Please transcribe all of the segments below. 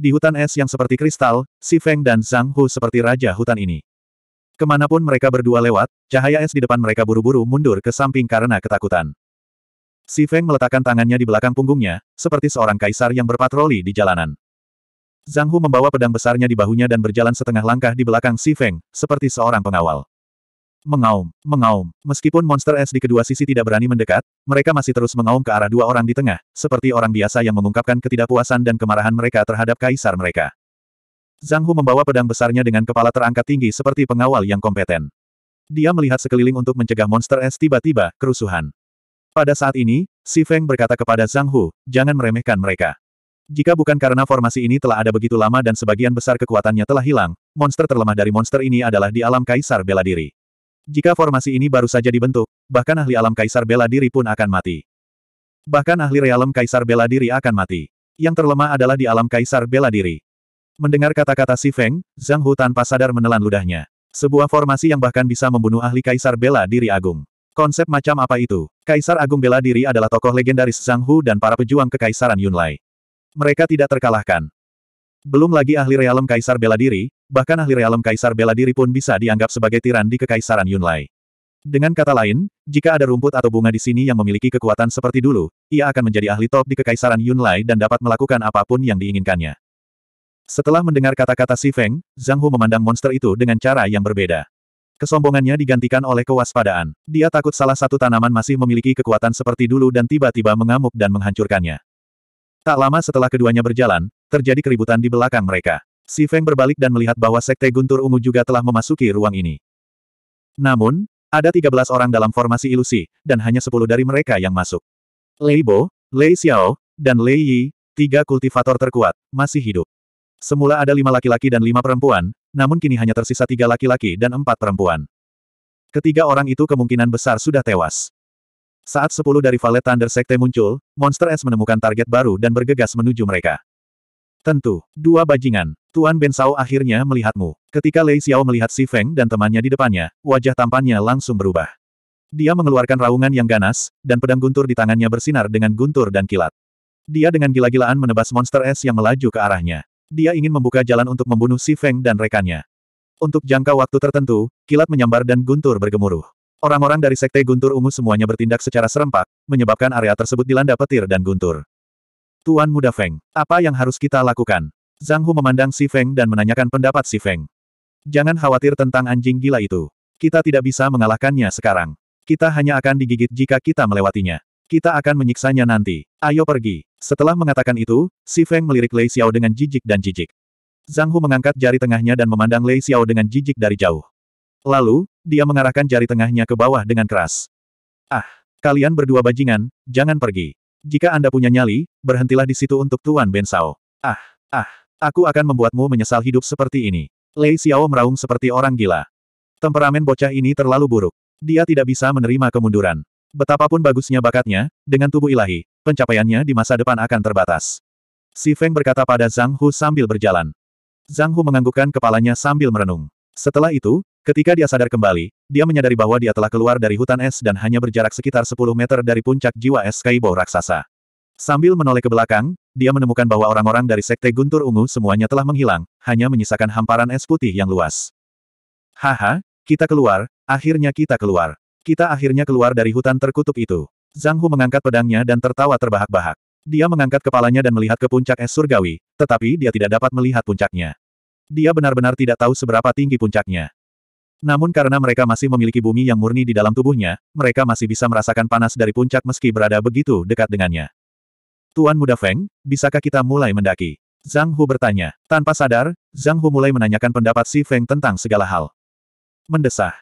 Di hutan es yang seperti kristal, Si Feng dan Zhang Hu seperti raja hutan ini. Kemanapun mereka berdua lewat, cahaya es di depan mereka buru-buru mundur ke samping karena ketakutan. Si Feng meletakkan tangannya di belakang punggungnya, seperti seorang kaisar yang berpatroli di jalanan. Zhang Hu membawa pedang besarnya di bahunya dan berjalan setengah langkah di belakang Si Feng, seperti seorang pengawal. Mengaum, mengaum. Meskipun monster es di kedua sisi tidak berani mendekat, mereka masih terus mengaum ke arah dua orang di tengah, seperti orang biasa yang mengungkapkan ketidakpuasan dan kemarahan mereka terhadap kaisar mereka. Zhang Hu membawa pedang besarnya dengan kepala terangkat tinggi seperti pengawal yang kompeten. Dia melihat sekeliling untuk mencegah monster es tiba-tiba kerusuhan. Pada saat ini, Si Feng berkata kepada Zhang Hu, jangan meremehkan mereka. Jika bukan karena formasi ini telah ada begitu lama dan sebagian besar kekuatannya telah hilang, monster terlemah dari monster ini adalah di alam kaisar bela diri. Jika formasi ini baru saja dibentuk, bahkan ahli alam kaisar bela diri pun akan mati. Bahkan ahli realem kaisar bela diri akan mati. Yang terlemah adalah di alam kaisar bela diri. Mendengar kata-kata si Feng, Zhang Hu tanpa sadar menelan ludahnya. Sebuah formasi yang bahkan bisa membunuh ahli kaisar bela diri agung. Konsep macam apa itu? Kaisar Agung Bela Diri adalah tokoh legendaris Zhang Hu dan para pejuang kekaisaran Yunlai. Mereka tidak terkalahkan. Belum lagi ahli realem Kaisar Bela Diri, bahkan ahli realem kaisar bela diri pun bisa dianggap sebagai tiran di kekaisaran Yunlai. Dengan kata lain, jika ada rumput atau bunga di sini yang memiliki kekuatan seperti dulu, ia akan menjadi ahli top di kekaisaran Yunlai dan dapat melakukan apapun yang diinginkannya. Setelah mendengar kata-kata Si Feng, Zhang Hu memandang monster itu dengan cara yang berbeda. Kesombongannya digantikan oleh kewaspadaan. Dia takut salah satu tanaman masih memiliki kekuatan seperti dulu dan tiba-tiba mengamuk dan menghancurkannya. Tak lama setelah keduanya berjalan, terjadi keributan di belakang mereka. Si Feng berbalik dan melihat bahwa Sekte Guntur Ungu juga telah memasuki ruang ini. Namun, ada 13 orang dalam formasi ilusi, dan hanya 10 dari mereka yang masuk. Lei Bo, Lei Xiao, dan Lei Yi, tiga kultivator terkuat, masih hidup. Semula ada lima laki-laki dan lima perempuan, namun kini hanya tersisa tiga laki-laki dan empat perempuan. Ketiga orang itu kemungkinan besar sudah tewas. Saat sepuluh dari Valet Thunder Sekte muncul, Monster S menemukan target baru dan bergegas menuju mereka. Tentu, dua bajingan. Tuan Ben Sao akhirnya melihatmu. Ketika Lei Xiao melihat Si Feng dan temannya di depannya, wajah tampannya langsung berubah. Dia mengeluarkan raungan yang ganas, dan pedang guntur di tangannya bersinar dengan guntur dan kilat. Dia dengan gila-gilaan menebas monster es yang melaju ke arahnya. Dia ingin membuka jalan untuk membunuh Si Feng dan rekannya. Untuk jangka waktu tertentu, kilat menyambar dan guntur bergemuruh. Orang-orang dari Sekte Guntur Ungu semuanya bertindak secara serempak, menyebabkan area tersebut dilanda petir dan guntur. Tuan Muda Feng, apa yang harus kita lakukan? Zhang Hu memandang Si Feng dan menanyakan pendapat Si Feng. Jangan khawatir tentang anjing gila itu. Kita tidak bisa mengalahkannya sekarang. Kita hanya akan digigit jika kita melewatinya. Kita akan menyiksanya nanti. Ayo pergi. Setelah mengatakan itu, Si Feng melirik Lei Xiao dengan jijik dan jijik. Zhang Hu mengangkat jari tengahnya dan memandang Lei Xiao dengan jijik dari jauh. Lalu, dia mengarahkan jari tengahnya ke bawah dengan keras. Ah, kalian berdua bajingan, jangan pergi. Jika Anda punya nyali, berhentilah di situ untuk Tuan Ben Sao. Ah, ah, aku akan membuatmu menyesal hidup seperti ini. Lei Xiao meraung seperti orang gila. Temperamen bocah ini terlalu buruk. Dia tidak bisa menerima kemunduran. Betapapun bagusnya bakatnya, dengan tubuh ilahi, pencapaiannya di masa depan akan terbatas. Si Feng berkata pada Zhang Hu sambil berjalan. Zhang Hu menganggukkan kepalanya sambil merenung. Setelah itu, ketika dia sadar kembali, dia menyadari bahwa dia telah keluar dari hutan es dan hanya berjarak sekitar 10 meter dari puncak jiwa es Kaibo raksasa. Sambil menoleh ke belakang, dia menemukan bahwa orang-orang dari Sekte Guntur Ungu semuanya telah menghilang, hanya menyisakan hamparan es putih yang luas. Haha, kita keluar, akhirnya kita keluar. Kita akhirnya keluar dari hutan terkutuk itu. Zhang Hu mengangkat pedangnya dan tertawa terbahak-bahak. Dia mengangkat kepalanya dan melihat ke puncak es surgawi, tetapi dia tidak dapat melihat puncaknya. Dia benar-benar tidak tahu seberapa tinggi puncaknya. Namun karena mereka masih memiliki bumi yang murni di dalam tubuhnya, mereka masih bisa merasakan panas dari puncak meski berada begitu dekat dengannya. Tuan Muda Feng, bisakah kita mulai mendaki? Zhang Hu bertanya. Tanpa sadar, Zhang Hu mulai menanyakan pendapat Si Feng tentang segala hal. Mendesah.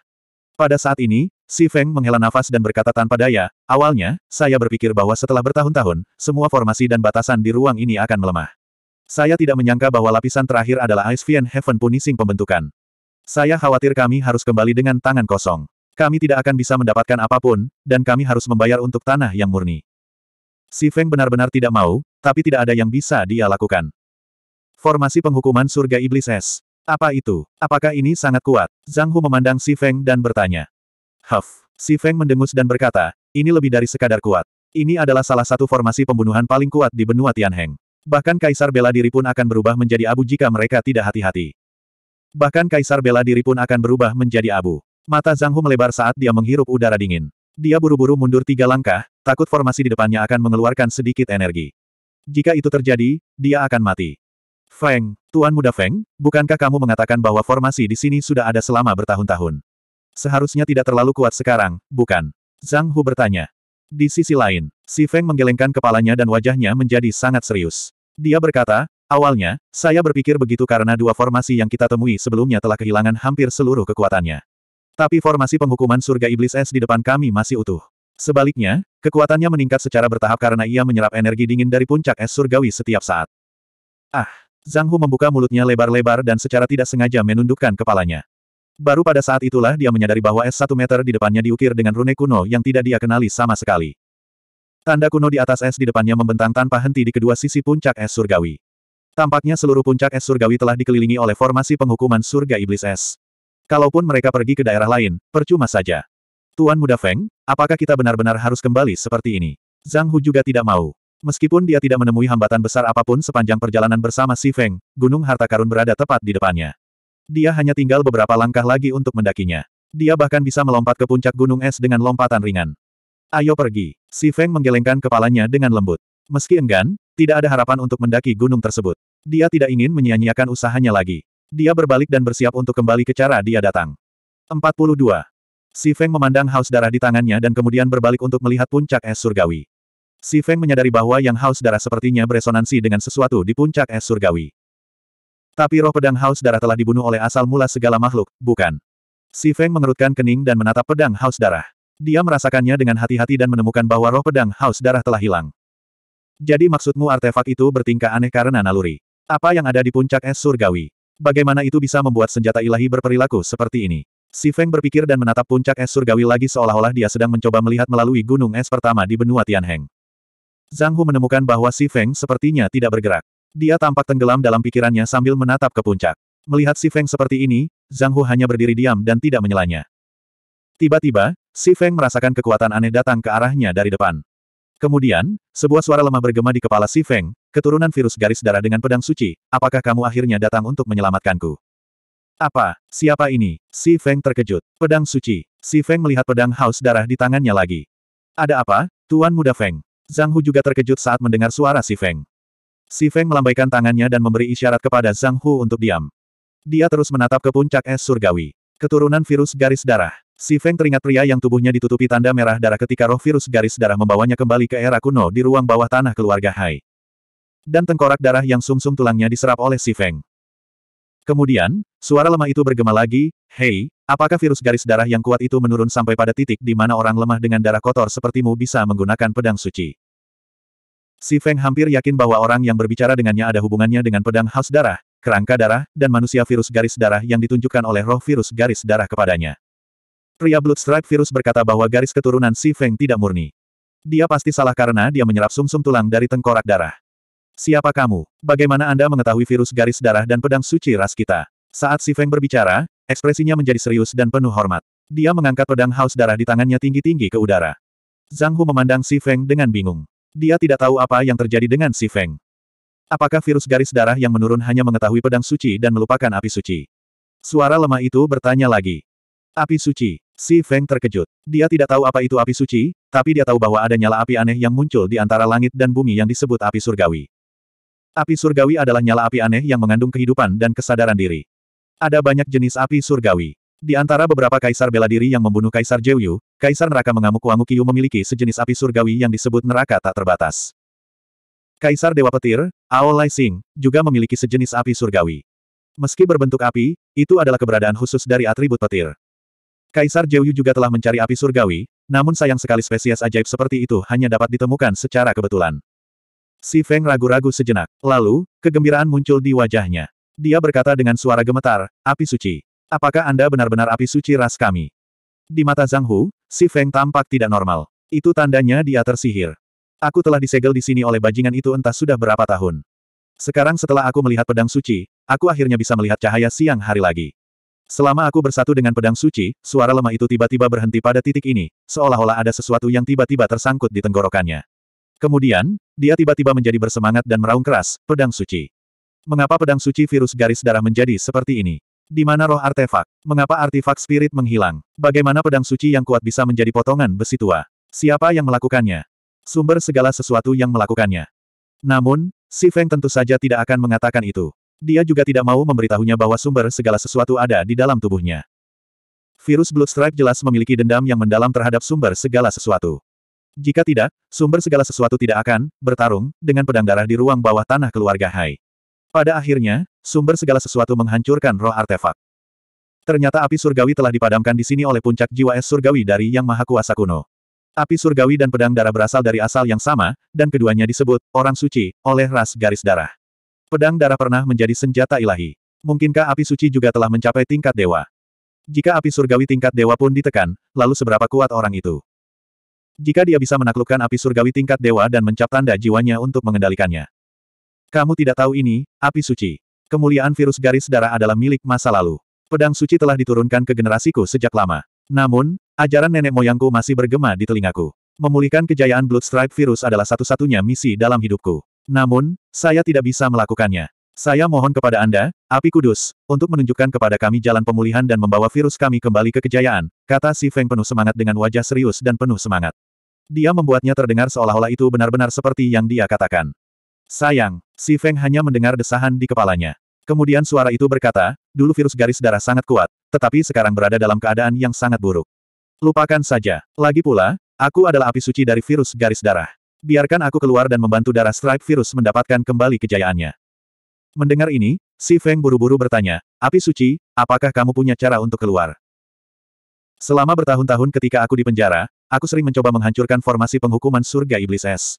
Pada saat ini, Si Feng menghela nafas dan berkata tanpa daya, awalnya, saya berpikir bahwa setelah bertahun-tahun, semua formasi dan batasan di ruang ini akan melemah. Saya tidak menyangka bahwa lapisan terakhir adalah Ice Fiend Heaven Punishing pembentukan. Saya khawatir kami harus kembali dengan tangan kosong. Kami tidak akan bisa mendapatkan apapun, dan kami harus membayar untuk tanah yang murni. Si Feng benar-benar tidak mau, tapi tidak ada yang bisa dia lakukan. Formasi penghukuman surga iblis es. Apa itu? Apakah ini sangat kuat? Zhang Hu memandang Si Feng dan bertanya. Huff. Si Feng mendengus dan berkata, ini lebih dari sekadar kuat. Ini adalah salah satu formasi pembunuhan paling kuat di benua Tianheng. Bahkan kaisar bela diri pun akan berubah menjadi abu jika mereka tidak hati-hati. Bahkan kaisar bela diri pun akan berubah menjadi abu. Mata Zhang Hu melebar saat dia menghirup udara dingin. Dia buru-buru mundur tiga langkah, takut formasi di depannya akan mengeluarkan sedikit energi. Jika itu terjadi, dia akan mati. Feng, Tuan Muda Feng, bukankah kamu mengatakan bahwa formasi di sini sudah ada selama bertahun-tahun? Seharusnya tidak terlalu kuat sekarang, bukan? Zhang Hu bertanya. Di sisi lain, si Feng menggelengkan kepalanya dan wajahnya menjadi sangat serius. Dia berkata, awalnya, saya berpikir begitu karena dua formasi yang kita temui sebelumnya telah kehilangan hampir seluruh kekuatannya. Tapi formasi penghukuman surga iblis es di depan kami masih utuh. Sebaliknya, kekuatannya meningkat secara bertahap karena ia menyerap energi dingin dari puncak es surgawi setiap saat. Ah! Zhang Hu membuka mulutnya lebar-lebar dan secara tidak sengaja menundukkan kepalanya. Baru pada saat itulah dia menyadari bahwa es satu meter di depannya diukir dengan rune kuno yang tidak dia kenali sama sekali. Tanda kuno di atas es di depannya membentang tanpa henti di kedua sisi puncak es surgawi. Tampaknya seluruh puncak es surgawi telah dikelilingi oleh formasi penghukuman surga iblis es. Kalaupun mereka pergi ke daerah lain, percuma saja. Tuan Muda Feng, apakah kita benar-benar harus kembali seperti ini? Zhang Hu juga tidak mau. Meskipun dia tidak menemui hambatan besar apapun sepanjang perjalanan bersama Si Feng, Gunung Harta Karun berada tepat di depannya. Dia hanya tinggal beberapa langkah lagi untuk mendakinya. Dia bahkan bisa melompat ke puncak gunung es dengan lompatan ringan. Ayo pergi. Si Feng menggelengkan kepalanya dengan lembut. Meski enggan, tidak ada harapan untuk mendaki gunung tersebut. Dia tidak ingin menyia-nyiakan usahanya lagi. Dia berbalik dan bersiap untuk kembali ke cara dia datang. 42. Si Feng memandang haus darah di tangannya dan kemudian berbalik untuk melihat puncak es surgawi. Si Feng menyadari bahwa yang haus darah sepertinya beresonansi dengan sesuatu di puncak es surgawi. Tapi roh pedang haus darah telah dibunuh oleh asal mula segala makhluk, bukan? Si Feng mengerutkan kening dan menatap pedang haus darah. Dia merasakannya dengan hati-hati dan menemukan bahwa roh pedang haus darah telah hilang. Jadi maksudmu artefak itu bertingkah aneh karena naluri. Apa yang ada di puncak es surgawi? Bagaimana itu bisa membuat senjata ilahi berperilaku seperti ini? Si Feng berpikir dan menatap puncak es surgawi lagi seolah-olah dia sedang mencoba melihat melalui gunung es pertama di benua Tianheng. Zhang Hu menemukan bahwa Si Feng sepertinya tidak bergerak. Dia tampak tenggelam dalam pikirannya sambil menatap ke puncak. Melihat Si Feng seperti ini, Zhang Hu hanya berdiri diam dan tidak menyelanya. Tiba-tiba, Si Feng merasakan kekuatan aneh datang ke arahnya dari depan. Kemudian, sebuah suara lemah bergema di kepala Si Feng, keturunan virus garis darah dengan pedang suci, apakah kamu akhirnya datang untuk menyelamatkanku? Apa? Siapa ini? Si Feng terkejut. Pedang suci. Si Feng melihat pedang haus darah di tangannya lagi. Ada apa, Tuan Muda Feng? Zhang Hu juga terkejut saat mendengar suara Si Feng. Si Feng melambaikan tangannya dan memberi isyarat kepada Zhang Hu untuk diam. Dia terus menatap ke puncak es surgawi. Keturunan virus garis darah. Si Feng teringat pria yang tubuhnya ditutupi tanda merah darah ketika roh virus garis darah membawanya kembali ke era kuno di ruang bawah tanah keluarga Hai. Dan tengkorak darah yang sumsum -sum tulangnya diserap oleh Si Feng. Kemudian, suara lemah itu bergema lagi, Hei, apakah virus garis darah yang kuat itu menurun sampai pada titik di mana orang lemah dengan darah kotor sepertimu bisa menggunakan pedang suci? Si Feng hampir yakin bahwa orang yang berbicara dengannya ada hubungannya dengan pedang haus darah, kerangka darah, dan manusia virus garis darah yang ditunjukkan oleh roh virus garis darah kepadanya. Pria Bloodstripe virus berkata bahwa garis keturunan Si Feng tidak murni. Dia pasti salah karena dia menyerap sumsum -sum tulang dari tengkorak darah. Siapa kamu? Bagaimana Anda mengetahui virus garis darah dan pedang suci ras kita? Saat Si Feng berbicara, ekspresinya menjadi serius dan penuh hormat. Dia mengangkat pedang haus darah di tangannya tinggi-tinggi ke udara. Zhang Hu memandang Si Feng dengan bingung. Dia tidak tahu apa yang terjadi dengan Si Feng. Apakah virus garis darah yang menurun hanya mengetahui pedang suci dan melupakan api suci? Suara lemah itu bertanya lagi. Api suci, Si Feng terkejut. Dia tidak tahu apa itu api suci, tapi dia tahu bahwa ada nyala api aneh yang muncul di antara langit dan bumi yang disebut api surgawi. Api surgawi adalah nyala api aneh yang mengandung kehidupan dan kesadaran diri. Ada banyak jenis api surgawi. Di antara beberapa kaisar bela diri yang membunuh Kaisar Jeyu, Kaisar Neraka mengamuk Wangukyu memiliki sejenis api surgawi yang disebut neraka tak terbatas. Kaisar Dewa Petir, Ao Lai Xing, juga memiliki sejenis api surgawi. Meski berbentuk api, itu adalah keberadaan khusus dari atribut petir. Kaisar Jeyu juga telah mencari api surgawi, namun sayang sekali spesies ajaib seperti itu hanya dapat ditemukan secara kebetulan. Si Feng ragu-ragu sejenak. Lalu, kegembiraan muncul di wajahnya. Dia berkata dengan suara gemetar, api suci. Apakah Anda benar-benar api suci ras kami? Di mata Zhang Hu, si Feng tampak tidak normal. Itu tandanya dia tersihir. Aku telah disegel di sini oleh bajingan itu entah sudah berapa tahun. Sekarang setelah aku melihat pedang suci, aku akhirnya bisa melihat cahaya siang hari lagi. Selama aku bersatu dengan pedang suci, suara lemah itu tiba-tiba berhenti pada titik ini, seolah-olah ada sesuatu yang tiba-tiba tersangkut di tenggorokannya. Kemudian, dia tiba-tiba menjadi bersemangat dan meraung keras, pedang suci. Mengapa pedang suci virus garis darah menjadi seperti ini? Di mana roh artefak? Mengapa artefak spirit menghilang? Bagaimana pedang suci yang kuat bisa menjadi potongan besi tua? Siapa yang melakukannya? Sumber segala sesuatu yang melakukannya. Namun, Si Feng tentu saja tidak akan mengatakan itu. Dia juga tidak mau memberitahunya bahwa sumber segala sesuatu ada di dalam tubuhnya. Virus Bloodstripe jelas memiliki dendam yang mendalam terhadap sumber segala sesuatu. Jika tidak, sumber segala sesuatu tidak akan bertarung dengan pedang darah di ruang bawah tanah keluarga Hai. Pada akhirnya, sumber segala sesuatu menghancurkan roh artefak. Ternyata api surgawi telah dipadamkan di sini oleh puncak jiwa es surgawi dari Yang Maha Kuasa kuno. Api surgawi dan pedang darah berasal dari asal yang sama, dan keduanya disebut orang suci oleh ras garis darah. Pedang darah pernah menjadi senjata ilahi. Mungkinkah api suci juga telah mencapai tingkat dewa? Jika api surgawi tingkat dewa pun ditekan, lalu seberapa kuat orang itu? Jika dia bisa menaklukkan api surgawi tingkat dewa dan mencap tanda jiwanya untuk mengendalikannya. Kamu tidak tahu ini, api suci. Kemuliaan virus garis darah adalah milik masa lalu. Pedang suci telah diturunkan ke generasiku sejak lama. Namun, ajaran nenek moyangku masih bergema di telingaku. Memulihkan kejayaan Bloodstripe virus adalah satu-satunya misi dalam hidupku. Namun, saya tidak bisa melakukannya. Saya mohon kepada Anda, api kudus, untuk menunjukkan kepada kami jalan pemulihan dan membawa virus kami kembali ke kejayaan, kata Si Feng penuh semangat dengan wajah serius dan penuh semangat. Dia membuatnya terdengar seolah-olah itu benar-benar seperti yang dia katakan. Sayang, Si Feng hanya mendengar desahan di kepalanya. Kemudian suara itu berkata, dulu virus garis darah sangat kuat, tetapi sekarang berada dalam keadaan yang sangat buruk. Lupakan saja. Lagi pula, aku adalah api suci dari virus garis darah. Biarkan aku keluar dan membantu darah Strike virus mendapatkan kembali kejayaannya. Mendengar ini, si Feng buru-buru bertanya, Api Suci, apakah kamu punya cara untuk keluar? Selama bertahun-tahun ketika aku di penjara, aku sering mencoba menghancurkan formasi penghukuman surga iblis es.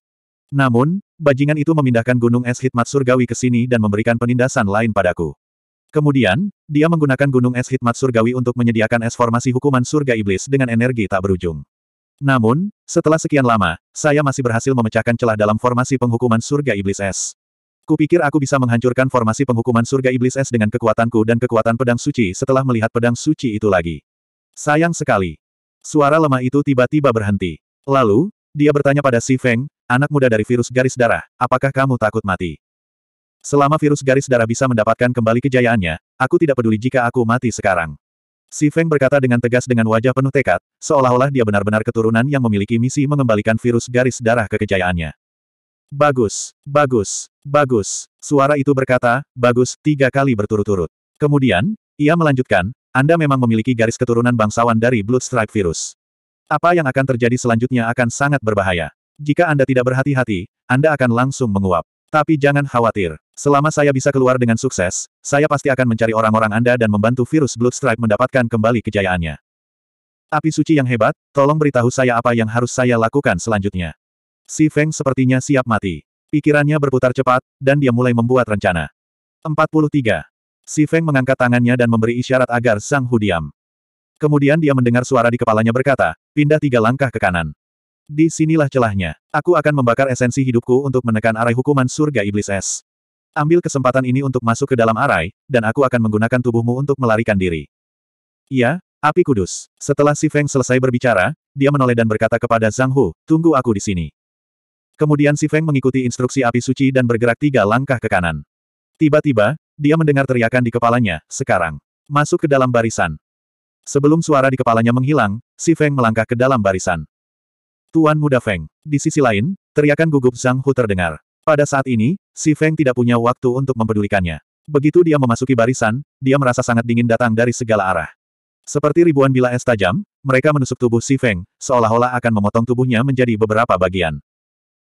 Namun, bajingan itu memindahkan gunung es Hitmat surgawi ke sini dan memberikan penindasan lain padaku. Kemudian, dia menggunakan gunung es Hitmat surgawi untuk menyediakan es formasi hukuman surga iblis dengan energi tak berujung. Namun, setelah sekian lama, saya masih berhasil memecahkan celah dalam formasi penghukuman surga iblis es. Kupikir aku bisa menghancurkan formasi penghukuman surga iblis es dengan kekuatanku dan kekuatan pedang suci setelah melihat pedang suci itu lagi. Sayang sekali. Suara lemah itu tiba-tiba berhenti. Lalu, dia bertanya pada Si Feng, anak muda dari virus garis darah, apakah kamu takut mati? Selama virus garis darah bisa mendapatkan kembali kejayaannya, aku tidak peduli jika aku mati sekarang. Si Feng berkata dengan tegas dengan wajah penuh tekad, seolah-olah dia benar-benar keturunan yang memiliki misi mengembalikan virus garis darah kekejayaannya. Bagus, bagus, bagus, suara itu berkata, bagus, tiga kali berturut-turut. Kemudian, ia melanjutkan, Anda memang memiliki garis keturunan bangsawan dari Blood Strike virus. Apa yang akan terjadi selanjutnya akan sangat berbahaya. Jika Anda tidak berhati-hati, Anda akan langsung menguap. Tapi jangan khawatir. Selama saya bisa keluar dengan sukses, saya pasti akan mencari orang-orang Anda dan membantu virus Blood Strike mendapatkan kembali kejayaannya. Api suci yang hebat, tolong beritahu saya apa yang harus saya lakukan selanjutnya. Si Feng sepertinya siap mati. Pikirannya berputar cepat, dan dia mulai membuat rencana. 43. Si Feng mengangkat tangannya dan memberi isyarat agar Sang Hu diam. Kemudian dia mendengar suara di kepalanya berkata, pindah tiga langkah ke kanan. Di sinilah celahnya. Aku akan membakar esensi hidupku untuk menekan arai hukuman surga iblis es. Ambil kesempatan ini untuk masuk ke dalam arai, dan aku akan menggunakan tubuhmu untuk melarikan diri. Iya, Api Kudus. Setelah Si Feng selesai berbicara, dia menoleh dan berkata kepada Zhang Hu, tunggu aku di sini. Kemudian Si Feng mengikuti instruksi api suci dan bergerak tiga langkah ke kanan. Tiba-tiba, dia mendengar teriakan di kepalanya, sekarang. Masuk ke dalam barisan. Sebelum suara di kepalanya menghilang, Si Feng melangkah ke dalam barisan. Tuan Muda Feng. Di sisi lain, teriakan gugup Zhang Hu terdengar. Pada saat ini, Si Feng tidak punya waktu untuk mempedulikannya. Begitu dia memasuki barisan, dia merasa sangat dingin datang dari segala arah. Seperti ribuan bila es tajam, mereka menusuk tubuh Si Feng, seolah-olah akan memotong tubuhnya menjadi beberapa bagian.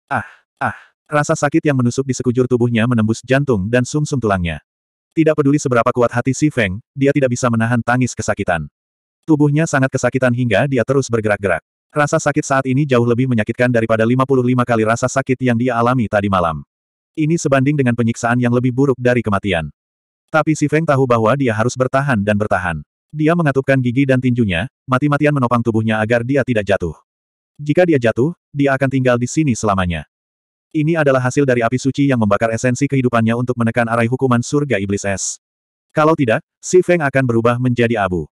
Ah, ah, rasa sakit yang menusuk di sekujur tubuhnya menembus jantung dan sumsum -sum tulangnya. Tidak peduli seberapa kuat hati Si Feng, dia tidak bisa menahan tangis kesakitan. Tubuhnya sangat kesakitan hingga dia terus bergerak-gerak. Rasa sakit saat ini jauh lebih menyakitkan daripada 55 kali rasa sakit yang dia alami tadi malam. Ini sebanding dengan penyiksaan yang lebih buruk dari kematian. Tapi Si Feng tahu bahwa dia harus bertahan dan bertahan. Dia mengatupkan gigi dan tinjunya, mati-matian menopang tubuhnya agar dia tidak jatuh. Jika dia jatuh, dia akan tinggal di sini selamanya. Ini adalah hasil dari api suci yang membakar esensi kehidupannya untuk menekan arai hukuman surga iblis es. Kalau tidak, si Feng akan berubah menjadi abu.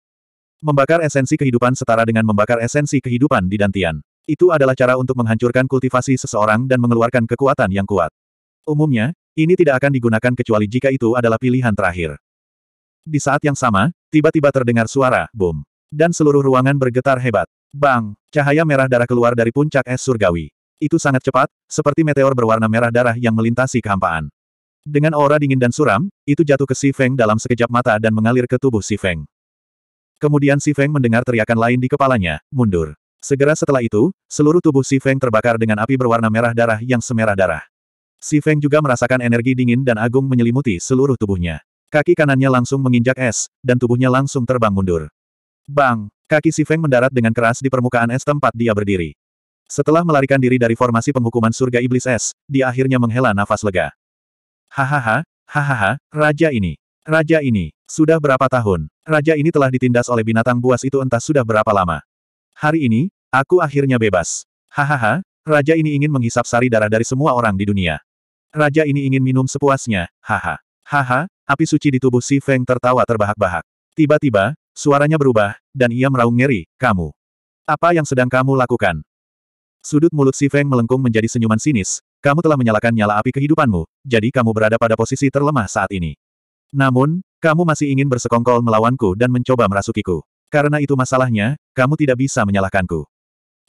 Membakar esensi kehidupan setara dengan membakar esensi kehidupan di Dantian. Itu adalah cara untuk menghancurkan kultivasi seseorang dan mengeluarkan kekuatan yang kuat. Umumnya, ini tidak akan digunakan kecuali jika itu adalah pilihan terakhir. Di saat yang sama, Tiba-tiba terdengar suara, boom. Dan seluruh ruangan bergetar hebat. Bang! Cahaya merah darah keluar dari puncak es surgawi. Itu sangat cepat, seperti meteor berwarna merah darah yang melintasi kehampaan. Dengan aura dingin dan suram, itu jatuh ke Si Feng dalam sekejap mata dan mengalir ke tubuh Si Feng. Kemudian Si Feng mendengar teriakan lain di kepalanya, mundur. Segera setelah itu, seluruh tubuh Si Feng terbakar dengan api berwarna merah darah yang semerah darah. Si Feng juga merasakan energi dingin dan agung menyelimuti seluruh tubuhnya. Kaki kanannya langsung menginjak es, dan tubuhnya langsung terbang mundur. Bang! Kaki Si Feng mendarat dengan keras di permukaan es tempat dia berdiri. Setelah melarikan diri dari formasi penghukuman surga iblis es, dia akhirnya menghela nafas lega. Hahaha, hahaha, raja ini. Raja ini, sudah berapa tahun? Raja ini telah ditindas oleh binatang buas itu entah sudah berapa lama. Hari ini, aku akhirnya bebas. Hahaha, raja ini ingin menghisap sari darah dari semua orang di dunia. Raja ini ingin minum sepuasnya, haha. Haha, api suci di tubuh Si Feng tertawa terbahak-bahak. Tiba-tiba, suaranya berubah, dan ia meraung ngeri, kamu. Apa yang sedang kamu lakukan? Sudut mulut Si Feng melengkung menjadi senyuman sinis, kamu telah menyalakan nyala api kehidupanmu, jadi kamu berada pada posisi terlemah saat ini. Namun, kamu masih ingin bersekongkol melawanku dan mencoba merasukiku. Karena itu masalahnya, kamu tidak bisa menyalahkanku.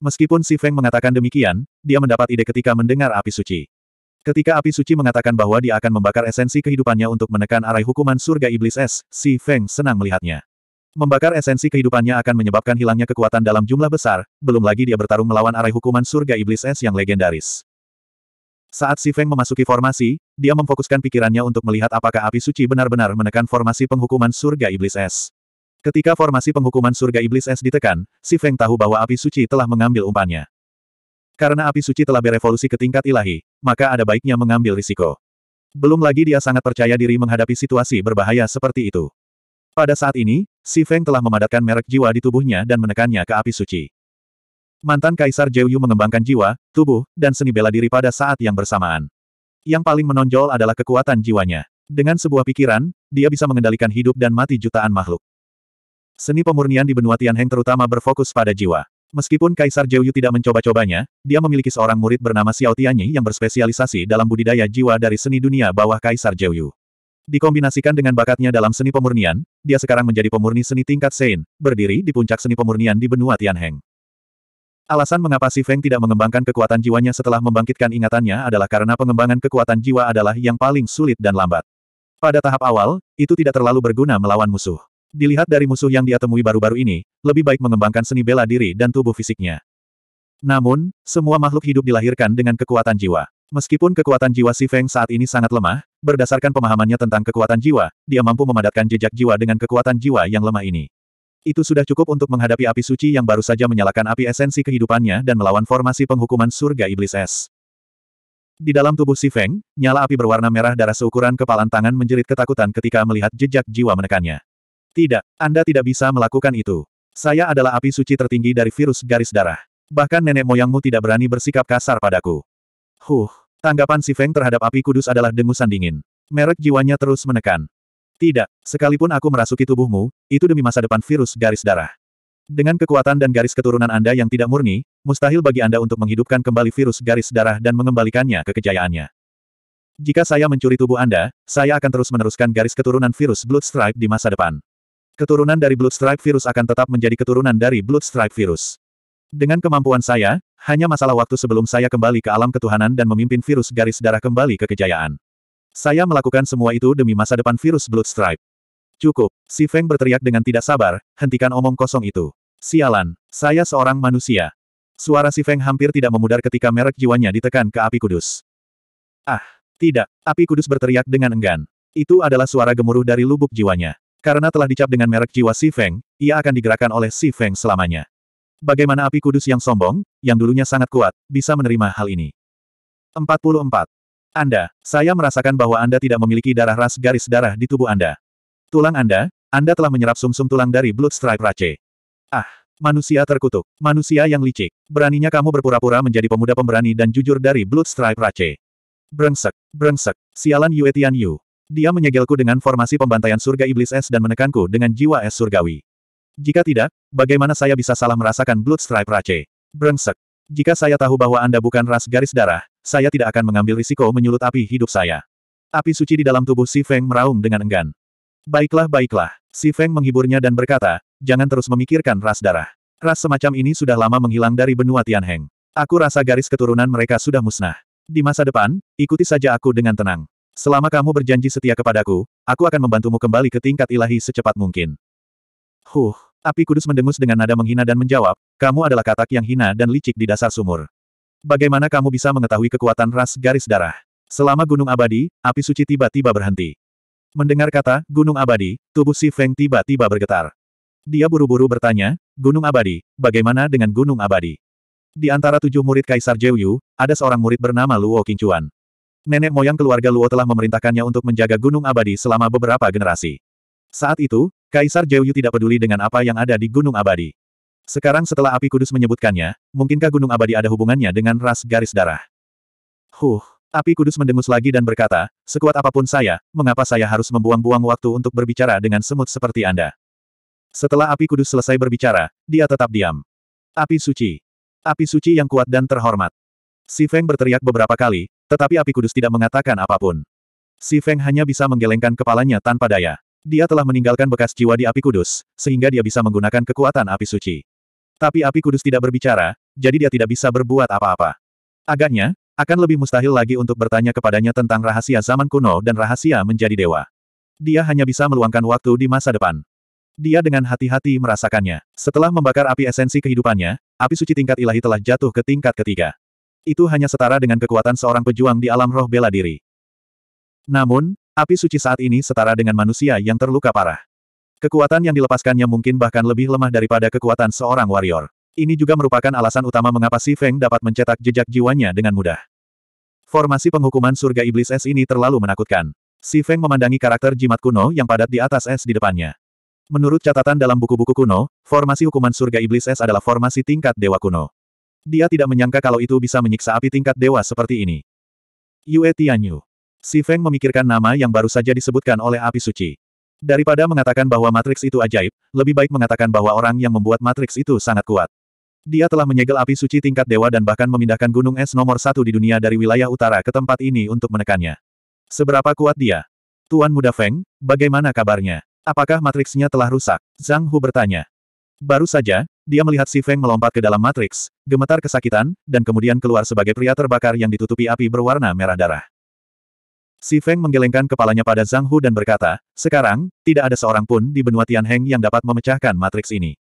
Meskipun Si Feng mengatakan demikian, dia mendapat ide ketika mendengar api suci. Ketika api suci mengatakan bahwa dia akan membakar esensi kehidupannya untuk menekan arai hukuman surga iblis es, si Feng senang melihatnya. Membakar esensi kehidupannya akan menyebabkan hilangnya kekuatan dalam jumlah besar, belum lagi dia bertarung melawan arai hukuman surga iblis es yang legendaris. Saat Si Feng memasuki formasi, dia memfokuskan pikirannya untuk melihat apakah api suci benar-benar menekan formasi penghukuman surga iblis es. Ketika formasi penghukuman surga iblis es ditekan, Si Feng tahu bahwa api suci telah mengambil umpannya. Karena api suci telah berevolusi ke tingkat ilahi, maka ada baiknya mengambil risiko. Belum lagi dia sangat percaya diri menghadapi situasi berbahaya seperti itu. Pada saat ini, Si Feng telah memadatkan merek jiwa di tubuhnya dan menekannya ke api suci. Mantan Kaisar Jeuyu mengembangkan jiwa, tubuh, dan seni bela diri pada saat yang bersamaan. Yang paling menonjol adalah kekuatan jiwanya. Dengan sebuah pikiran, dia bisa mengendalikan hidup dan mati jutaan makhluk. Seni pemurnian di benua Tianheng terutama berfokus pada jiwa. Meskipun Kaisar Jeyu tidak mencoba-cobanya, dia memiliki seorang murid bernama Xiao Tianyi yang berspesialisasi dalam budidaya jiwa dari seni dunia bawah Kaisar Jeyu. Dikombinasikan dengan bakatnya dalam seni pemurnian, dia sekarang menjadi pemurni seni tingkat Sein, berdiri di puncak seni pemurnian di benua Tianheng. Alasan mengapa Si Feng tidak mengembangkan kekuatan jiwanya setelah membangkitkan ingatannya adalah karena pengembangan kekuatan jiwa adalah yang paling sulit dan lambat. Pada tahap awal, itu tidak terlalu berguna melawan musuh. Dilihat dari musuh yang dia temui baru-baru ini, lebih baik mengembangkan seni bela diri dan tubuh fisiknya. Namun, semua makhluk hidup dilahirkan dengan kekuatan jiwa. Meskipun kekuatan jiwa Si Feng saat ini sangat lemah, berdasarkan pemahamannya tentang kekuatan jiwa, dia mampu memadatkan jejak jiwa dengan kekuatan jiwa yang lemah ini. Itu sudah cukup untuk menghadapi api suci yang baru saja menyalakan api esensi kehidupannya dan melawan formasi penghukuman surga iblis es. Di dalam tubuh Si Feng, nyala api berwarna merah darah seukuran kepalan tangan menjerit ketakutan ketika melihat jejak jiwa menekannya. Tidak, Anda tidak bisa melakukan itu. Saya adalah api suci tertinggi dari virus garis darah. Bahkan nenek moyangmu tidak berani bersikap kasar padaku. Huh, tanggapan si Feng terhadap api kudus adalah dengusan dingin. Merek jiwanya terus menekan. Tidak, sekalipun aku merasuki tubuhmu, itu demi masa depan virus garis darah. Dengan kekuatan dan garis keturunan Anda yang tidak murni, mustahil bagi Anda untuk menghidupkan kembali virus garis darah dan mengembalikannya ke kejayaannya. Jika saya mencuri tubuh Anda, saya akan terus meneruskan garis keturunan virus Bloodstripe di masa depan. Keturunan dari Blood Strike virus akan tetap menjadi keturunan dari Blood Strike virus. Dengan kemampuan saya, hanya masalah waktu sebelum saya kembali ke alam ketuhanan dan memimpin virus garis darah kembali ke kejayaan. Saya melakukan semua itu demi masa depan virus Blood Strike. Cukup, si Feng berteriak dengan tidak sabar, hentikan omong kosong itu. Sialan, saya seorang manusia. Suara si Feng hampir tidak memudar ketika merek jiwanya ditekan ke api kudus. Ah, tidak, api kudus berteriak dengan enggan. Itu adalah suara gemuruh dari lubuk jiwanya. Karena telah dicap dengan merek jiwa Si Feng, ia akan digerakkan oleh Si Feng selamanya. Bagaimana api kudus yang sombong, yang dulunya sangat kuat, bisa menerima hal ini? 44. Anda, saya merasakan bahwa Anda tidak memiliki darah ras garis darah di tubuh Anda. Tulang Anda, Anda telah menyerap sumsum -sum tulang dari Blood Stripe Rache. Ah, manusia terkutuk, manusia yang licik. Beraninya kamu berpura-pura menjadi pemuda pemberani dan jujur dari Blood Stripe Rache. Brengsek, brengsek, sialan Yue Tian Yu. Dia menyegelku dengan formasi pembantaian surga iblis es dan menekanku dengan jiwa es surgawi. Jika tidak, bagaimana saya bisa salah merasakan Blood Stripe Rache? Brengsek. Jika saya tahu bahwa Anda bukan ras garis darah, saya tidak akan mengambil risiko menyulut api hidup saya. Api suci di dalam tubuh Si Feng meraung dengan enggan. Baiklah baiklah, Si Feng menghiburnya dan berkata, jangan terus memikirkan ras darah. Ras semacam ini sudah lama menghilang dari benua Tianheng. Aku rasa garis keturunan mereka sudah musnah. Di masa depan, ikuti saja aku dengan tenang. Selama kamu berjanji setia kepadaku, aku akan membantumu kembali ke tingkat ilahi secepat mungkin. Huh, api kudus mendengus dengan nada menghina dan menjawab, kamu adalah katak yang hina dan licik di dasar sumur. Bagaimana kamu bisa mengetahui kekuatan ras garis darah? Selama gunung abadi, api suci tiba-tiba berhenti. Mendengar kata, gunung abadi, tubuh si Feng tiba-tiba bergetar. Dia buru-buru bertanya, gunung abadi, bagaimana dengan gunung abadi? Di antara tujuh murid Kaisar Jeyu, ada seorang murid bernama Luo Qingchuan. Nenek moyang keluarga Luo telah memerintahkannya untuk menjaga Gunung Abadi selama beberapa generasi. Saat itu, Kaisar Jeyu tidak peduli dengan apa yang ada di Gunung Abadi. Sekarang setelah api kudus menyebutkannya, mungkinkah Gunung Abadi ada hubungannya dengan ras garis darah? Huh, api kudus mendengus lagi dan berkata, sekuat apapun saya, mengapa saya harus membuang-buang waktu untuk berbicara dengan semut seperti Anda? Setelah api kudus selesai berbicara, dia tetap diam. Api suci. Api suci yang kuat dan terhormat. Si Feng berteriak beberapa kali, tetapi api kudus tidak mengatakan apapun. Si Feng hanya bisa menggelengkan kepalanya tanpa daya. Dia telah meninggalkan bekas jiwa di api kudus, sehingga dia bisa menggunakan kekuatan api suci. Tapi api kudus tidak berbicara, jadi dia tidak bisa berbuat apa-apa. Agaknya, akan lebih mustahil lagi untuk bertanya kepadanya tentang rahasia zaman kuno dan rahasia menjadi dewa. Dia hanya bisa meluangkan waktu di masa depan. Dia dengan hati-hati merasakannya. Setelah membakar api esensi kehidupannya, api suci tingkat ilahi telah jatuh ke tingkat ketiga. Itu hanya setara dengan kekuatan seorang pejuang di alam roh bela diri. Namun, api suci saat ini setara dengan manusia yang terluka parah. Kekuatan yang dilepaskannya mungkin bahkan lebih lemah daripada kekuatan seorang warrior. Ini juga merupakan alasan utama mengapa Si Feng dapat mencetak jejak jiwanya dengan mudah. Formasi penghukuman surga iblis es ini terlalu menakutkan. Si Feng memandangi karakter jimat kuno yang padat di atas es di depannya. Menurut catatan dalam buku-buku kuno, formasi hukuman surga iblis es adalah formasi tingkat dewa kuno. Dia tidak menyangka kalau itu bisa menyiksa api tingkat dewa seperti ini. Yue Tianyu. Si Feng memikirkan nama yang baru saja disebutkan oleh api suci. Daripada mengatakan bahwa matriks itu ajaib, lebih baik mengatakan bahwa orang yang membuat matriks itu sangat kuat. Dia telah menyegel api suci tingkat dewa dan bahkan memindahkan gunung es nomor satu di dunia dari wilayah utara ke tempat ini untuk menekannya. Seberapa kuat dia? Tuan Muda Feng, bagaimana kabarnya? Apakah matriksnya telah rusak? Zhang Hu bertanya. Baru saja, dia melihat Si Feng melompat ke dalam matriks, gemetar kesakitan, dan kemudian keluar sebagai pria terbakar yang ditutupi api berwarna merah darah. Si Feng menggelengkan kepalanya pada Zhang Hu dan berkata, sekarang, tidak ada seorang pun di benua Tianheng yang dapat memecahkan matriks ini.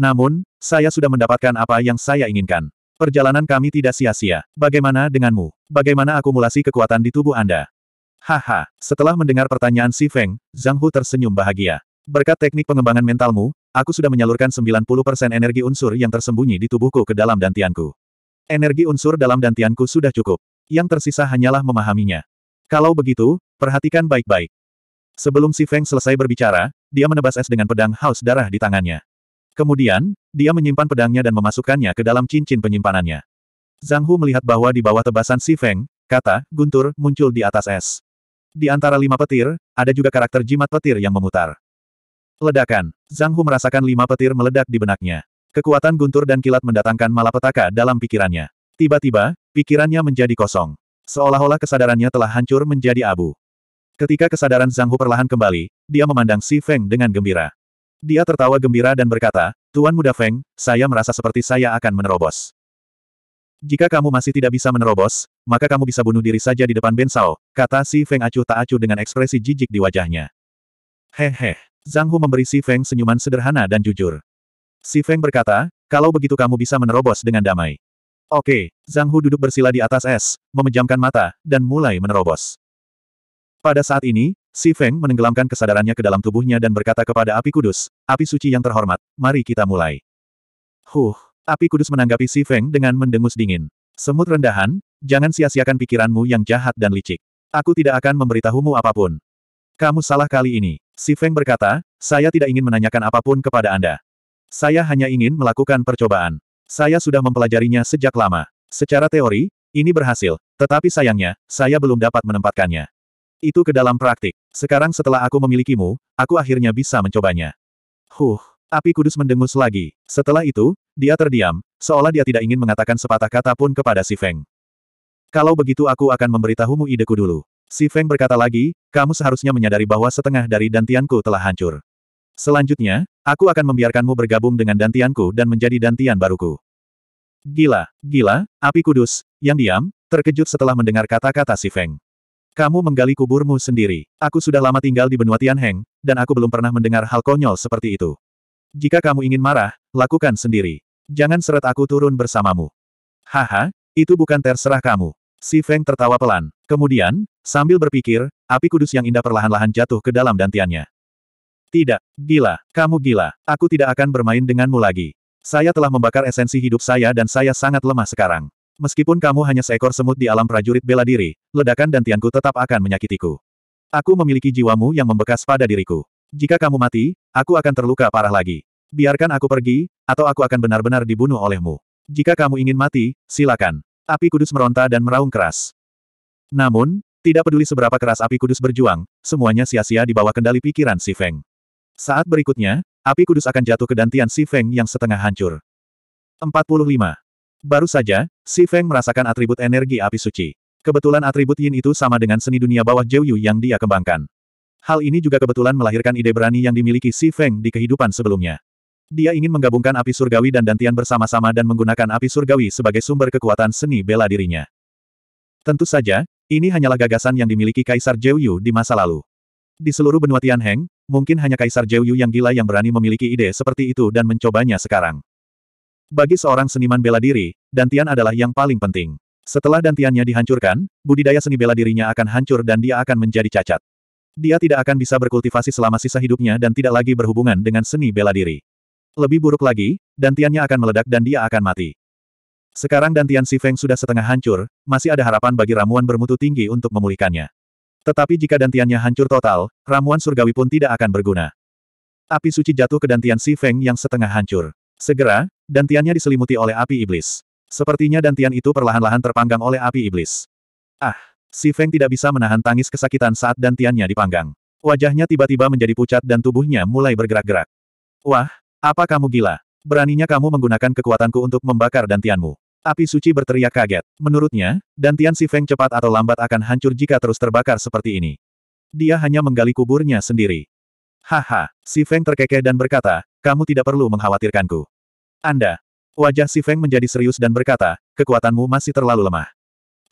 Namun, saya sudah mendapatkan apa yang saya inginkan. Perjalanan kami tidak sia-sia. Bagaimana denganmu? Bagaimana akumulasi kekuatan di tubuh Anda? Haha, setelah mendengar pertanyaan Si Feng, Zhang Hu tersenyum bahagia. Berkat teknik pengembangan mentalmu, Aku sudah menyalurkan 90% energi unsur yang tersembunyi di tubuhku ke dalam dantianku. Energi unsur dalam dantianku sudah cukup. Yang tersisa hanyalah memahaminya. Kalau begitu, perhatikan baik-baik. Sebelum si Feng selesai berbicara, dia menebas es dengan pedang haus darah di tangannya. Kemudian, dia menyimpan pedangnya dan memasukkannya ke dalam cincin penyimpanannya. Zhang Hu melihat bahwa di bawah tebasan si Feng, kata, guntur, muncul di atas es. Di antara lima petir, ada juga karakter jimat petir yang memutar. Ledakan. Zhang Hu merasakan lima petir meledak di benaknya. Kekuatan guntur dan kilat mendatangkan malapetaka dalam pikirannya. Tiba-tiba, pikirannya menjadi kosong. Seolah-olah kesadarannya telah hancur menjadi abu. Ketika kesadaran Zhang Hu perlahan kembali, dia memandang Si Feng dengan gembira. Dia tertawa gembira dan berkata, Tuan Muda Feng, saya merasa seperti saya akan menerobos. Jika kamu masih tidak bisa menerobos, maka kamu bisa bunuh diri saja di depan Bensao, kata Si Feng acuh tak acuh dengan ekspresi jijik di wajahnya. Hehe. Zhang Hu memberi Si Feng senyuman sederhana dan jujur. Si Feng berkata, kalau begitu kamu bisa menerobos dengan damai. Oke, Zhang Hu duduk bersila di atas es, memejamkan mata, dan mulai menerobos. Pada saat ini, Si Feng menenggelamkan kesadarannya ke dalam tubuhnya dan berkata kepada api kudus, api suci yang terhormat, mari kita mulai. Huh, api kudus menanggapi Si Feng dengan mendengus dingin. Semut rendahan, jangan sia-siakan pikiranmu yang jahat dan licik. Aku tidak akan memberitahumu apapun. Kamu salah kali ini. Si Feng berkata, saya tidak ingin menanyakan apapun kepada Anda. Saya hanya ingin melakukan percobaan. Saya sudah mempelajarinya sejak lama. Secara teori, ini berhasil, tetapi sayangnya, saya belum dapat menempatkannya. Itu ke dalam praktik. Sekarang setelah aku memilikimu, aku akhirnya bisa mencobanya. Huh, api kudus mendengus lagi. Setelah itu, dia terdiam, seolah dia tidak ingin mengatakan sepatah kata pun kepada si Feng. Kalau begitu aku akan memberitahumu ideku dulu. Si Feng berkata lagi, kamu seharusnya menyadari bahwa setengah dari dantianku telah hancur. Selanjutnya, aku akan membiarkanmu bergabung dengan dantianku dan menjadi dantian baruku. Gila, gila, api kudus, yang diam, terkejut setelah mendengar kata-kata si Feng. Kamu menggali kuburmu sendiri. Aku sudah lama tinggal di benua Tianheng, dan aku belum pernah mendengar hal konyol seperti itu. Jika kamu ingin marah, lakukan sendiri. Jangan seret aku turun bersamamu. Haha, itu bukan terserah kamu. Si Feng tertawa pelan. Kemudian, Sambil berpikir, api kudus yang indah perlahan-lahan jatuh ke dalam dantiannya. Tidak, gila, kamu gila, aku tidak akan bermain denganmu lagi. Saya telah membakar esensi hidup saya dan saya sangat lemah sekarang. Meskipun kamu hanya seekor semut di alam prajurit bela diri, ledakan dantianku tetap akan menyakitiku. Aku memiliki jiwamu yang membekas pada diriku. Jika kamu mati, aku akan terluka parah lagi. Biarkan aku pergi, atau aku akan benar-benar dibunuh olehmu. Jika kamu ingin mati, silakan. Api kudus meronta dan meraung keras. Namun, tidak peduli seberapa keras api kudus berjuang, semuanya sia-sia di bawah kendali pikiran Si Feng. Saat berikutnya, api kudus akan jatuh ke dantian Si Feng yang setengah hancur. 45. Baru saja, Si Feng merasakan atribut energi api suci. Kebetulan atribut yin itu sama dengan seni dunia bawah Jiu Yu yang dia kembangkan. Hal ini juga kebetulan melahirkan ide berani yang dimiliki Si Feng di kehidupan sebelumnya. Dia ingin menggabungkan api surgawi dan dantian bersama-sama dan menggunakan api surgawi sebagai sumber kekuatan seni bela dirinya. Tentu saja, ini hanyalah gagasan yang dimiliki Kaisar Yu di masa lalu. Di seluruh benua Tianheng, mungkin hanya Kaisar Yu yang gila yang berani memiliki ide seperti itu dan mencobanya sekarang. Bagi seorang seniman bela diri, Dantian adalah yang paling penting. Setelah Dantiannya dihancurkan, budidaya seni bela dirinya akan hancur dan dia akan menjadi cacat. Dia tidak akan bisa berkultivasi selama sisa hidupnya dan tidak lagi berhubungan dengan seni bela diri. Lebih buruk lagi, Dantiannya akan meledak dan dia akan mati. Sekarang dan Tian Feng sudah setengah hancur, masih ada harapan bagi ramuan bermutu tinggi untuk memulihkannya. Tetapi jika dantiannya hancur total, ramuan surgawi pun tidak akan berguna. Api suci jatuh ke dantian Si Feng yang setengah hancur. Segera, dantiannya diselimuti oleh api iblis. Sepertinya dantian itu perlahan-lahan terpanggang oleh api iblis. Ah, Si Feng tidak bisa menahan tangis kesakitan saat dantiannya dipanggang. Wajahnya tiba-tiba menjadi pucat dan tubuhnya mulai bergerak-gerak. Wah, apa kamu gila? Beraninya kamu menggunakan kekuatanku untuk membakar dantianmu. Api suci berteriak kaget. Menurutnya, Dantian Feng cepat atau lambat akan hancur jika terus terbakar seperti ini. Dia hanya menggali kuburnya sendiri. Haha, Si Feng terkekeh dan berkata, kamu tidak perlu mengkhawatirkanku. Anda. Wajah Si Feng menjadi serius dan berkata, kekuatanmu masih terlalu lemah.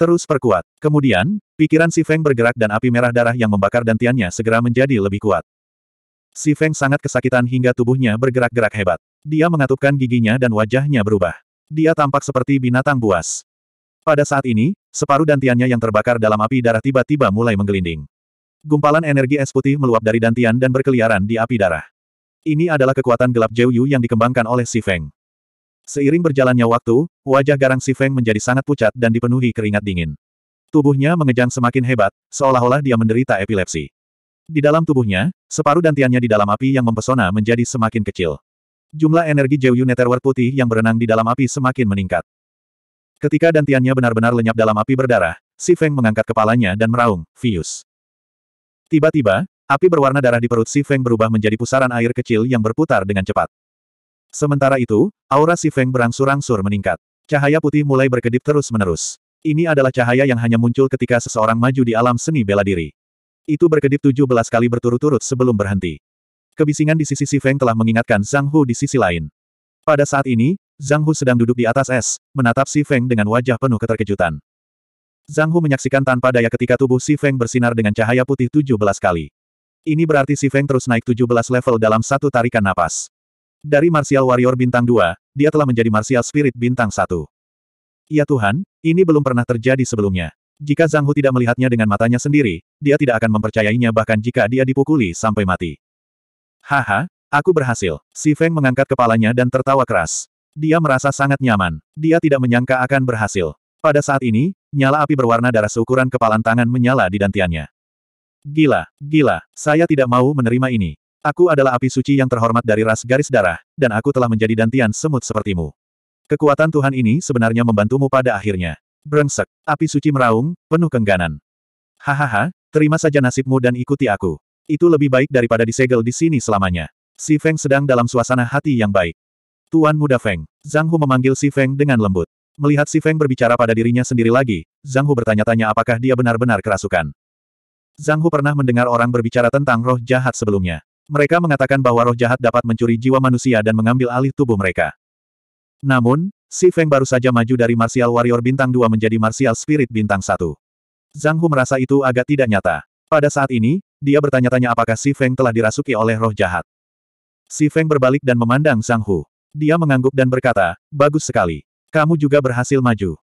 Terus perkuat. Kemudian, pikiran Si Feng bergerak dan api merah darah yang membakar dantiannya segera menjadi lebih kuat. Si Feng sangat kesakitan hingga tubuhnya bergerak-gerak hebat. Dia mengatupkan giginya dan wajahnya berubah dia tampak seperti binatang buas. Pada saat ini, separuh dantiannya yang terbakar dalam api darah tiba-tiba mulai menggelinding. Gumpalan energi es putih meluap dari dantian dan berkeliaran di api darah. Ini adalah kekuatan gelap Jiu Yu yang dikembangkan oleh Si Feng. Seiring berjalannya waktu, wajah garang Si Feng menjadi sangat pucat dan dipenuhi keringat dingin. Tubuhnya mengejang semakin hebat, seolah-olah dia menderita epilepsi. Di dalam tubuhnya, separuh dantiannya di dalam api yang mempesona menjadi semakin kecil. Jumlah energi Jiuyun Netherworld putih yang berenang di dalam api semakin meningkat. Ketika dantiannya benar-benar lenyap dalam api berdarah, Si Feng mengangkat kepalanya dan meraung, "Fius." Tiba-tiba, api berwarna darah di perut Si Feng berubah menjadi pusaran air kecil yang berputar dengan cepat. Sementara itu, aura Si Feng berangsur-angsur meningkat. Cahaya putih mulai berkedip terus-menerus. Ini adalah cahaya yang hanya muncul ketika seseorang maju di alam seni bela diri. Itu berkedip 17 kali berturut-turut sebelum berhenti. Kebisingan di sisi Si Feng telah mengingatkan Zhang Hu di sisi lain. Pada saat ini, Zhang Hu sedang duduk di atas es, menatap Si Feng dengan wajah penuh keterkejutan. Zhang Hu menyaksikan tanpa daya ketika tubuh Si Feng bersinar dengan cahaya putih 17 kali. Ini berarti Si Feng terus naik 17 level dalam satu tarikan napas. Dari Martial Warrior Bintang 2, dia telah menjadi Martial Spirit Bintang 1. Ya Tuhan, ini belum pernah terjadi sebelumnya. Jika Zhang Hu tidak melihatnya dengan matanya sendiri, dia tidak akan mempercayainya bahkan jika dia dipukuli sampai mati. Haha, aku berhasil. Si Feng mengangkat kepalanya dan tertawa keras. Dia merasa sangat nyaman. Dia tidak menyangka akan berhasil. Pada saat ini, nyala api berwarna darah seukuran kepalan tangan menyala di dantiannya. Gila, gila, saya tidak mau menerima ini. Aku adalah api suci yang terhormat dari ras garis darah, dan aku telah menjadi dantian semut sepertimu. Kekuatan Tuhan ini sebenarnya membantumu pada akhirnya. Brengsek, api suci meraung, penuh kengganan. Hahaha, terima saja nasibmu dan ikuti aku. Itu lebih baik daripada disegel di sini selamanya. Si Feng sedang dalam suasana hati yang baik. Tuan muda Feng. Zhang Hu memanggil Si Feng dengan lembut. Melihat Si Feng berbicara pada dirinya sendiri lagi, Zhang Hu bertanya-tanya apakah dia benar-benar kerasukan. Zhang Hu pernah mendengar orang berbicara tentang roh jahat sebelumnya. Mereka mengatakan bahwa roh jahat dapat mencuri jiwa manusia dan mengambil alih tubuh mereka. Namun, Si Feng baru saja maju dari Martial Warrior Bintang 2 menjadi Martial Spirit Bintang 1. Zhang Hu merasa itu agak tidak nyata. Pada saat ini, dia bertanya-tanya apakah Si Feng telah dirasuki oleh roh jahat. Si Feng berbalik dan memandang Sang Hu. Dia mengangguk dan berkata, bagus sekali. Kamu juga berhasil maju.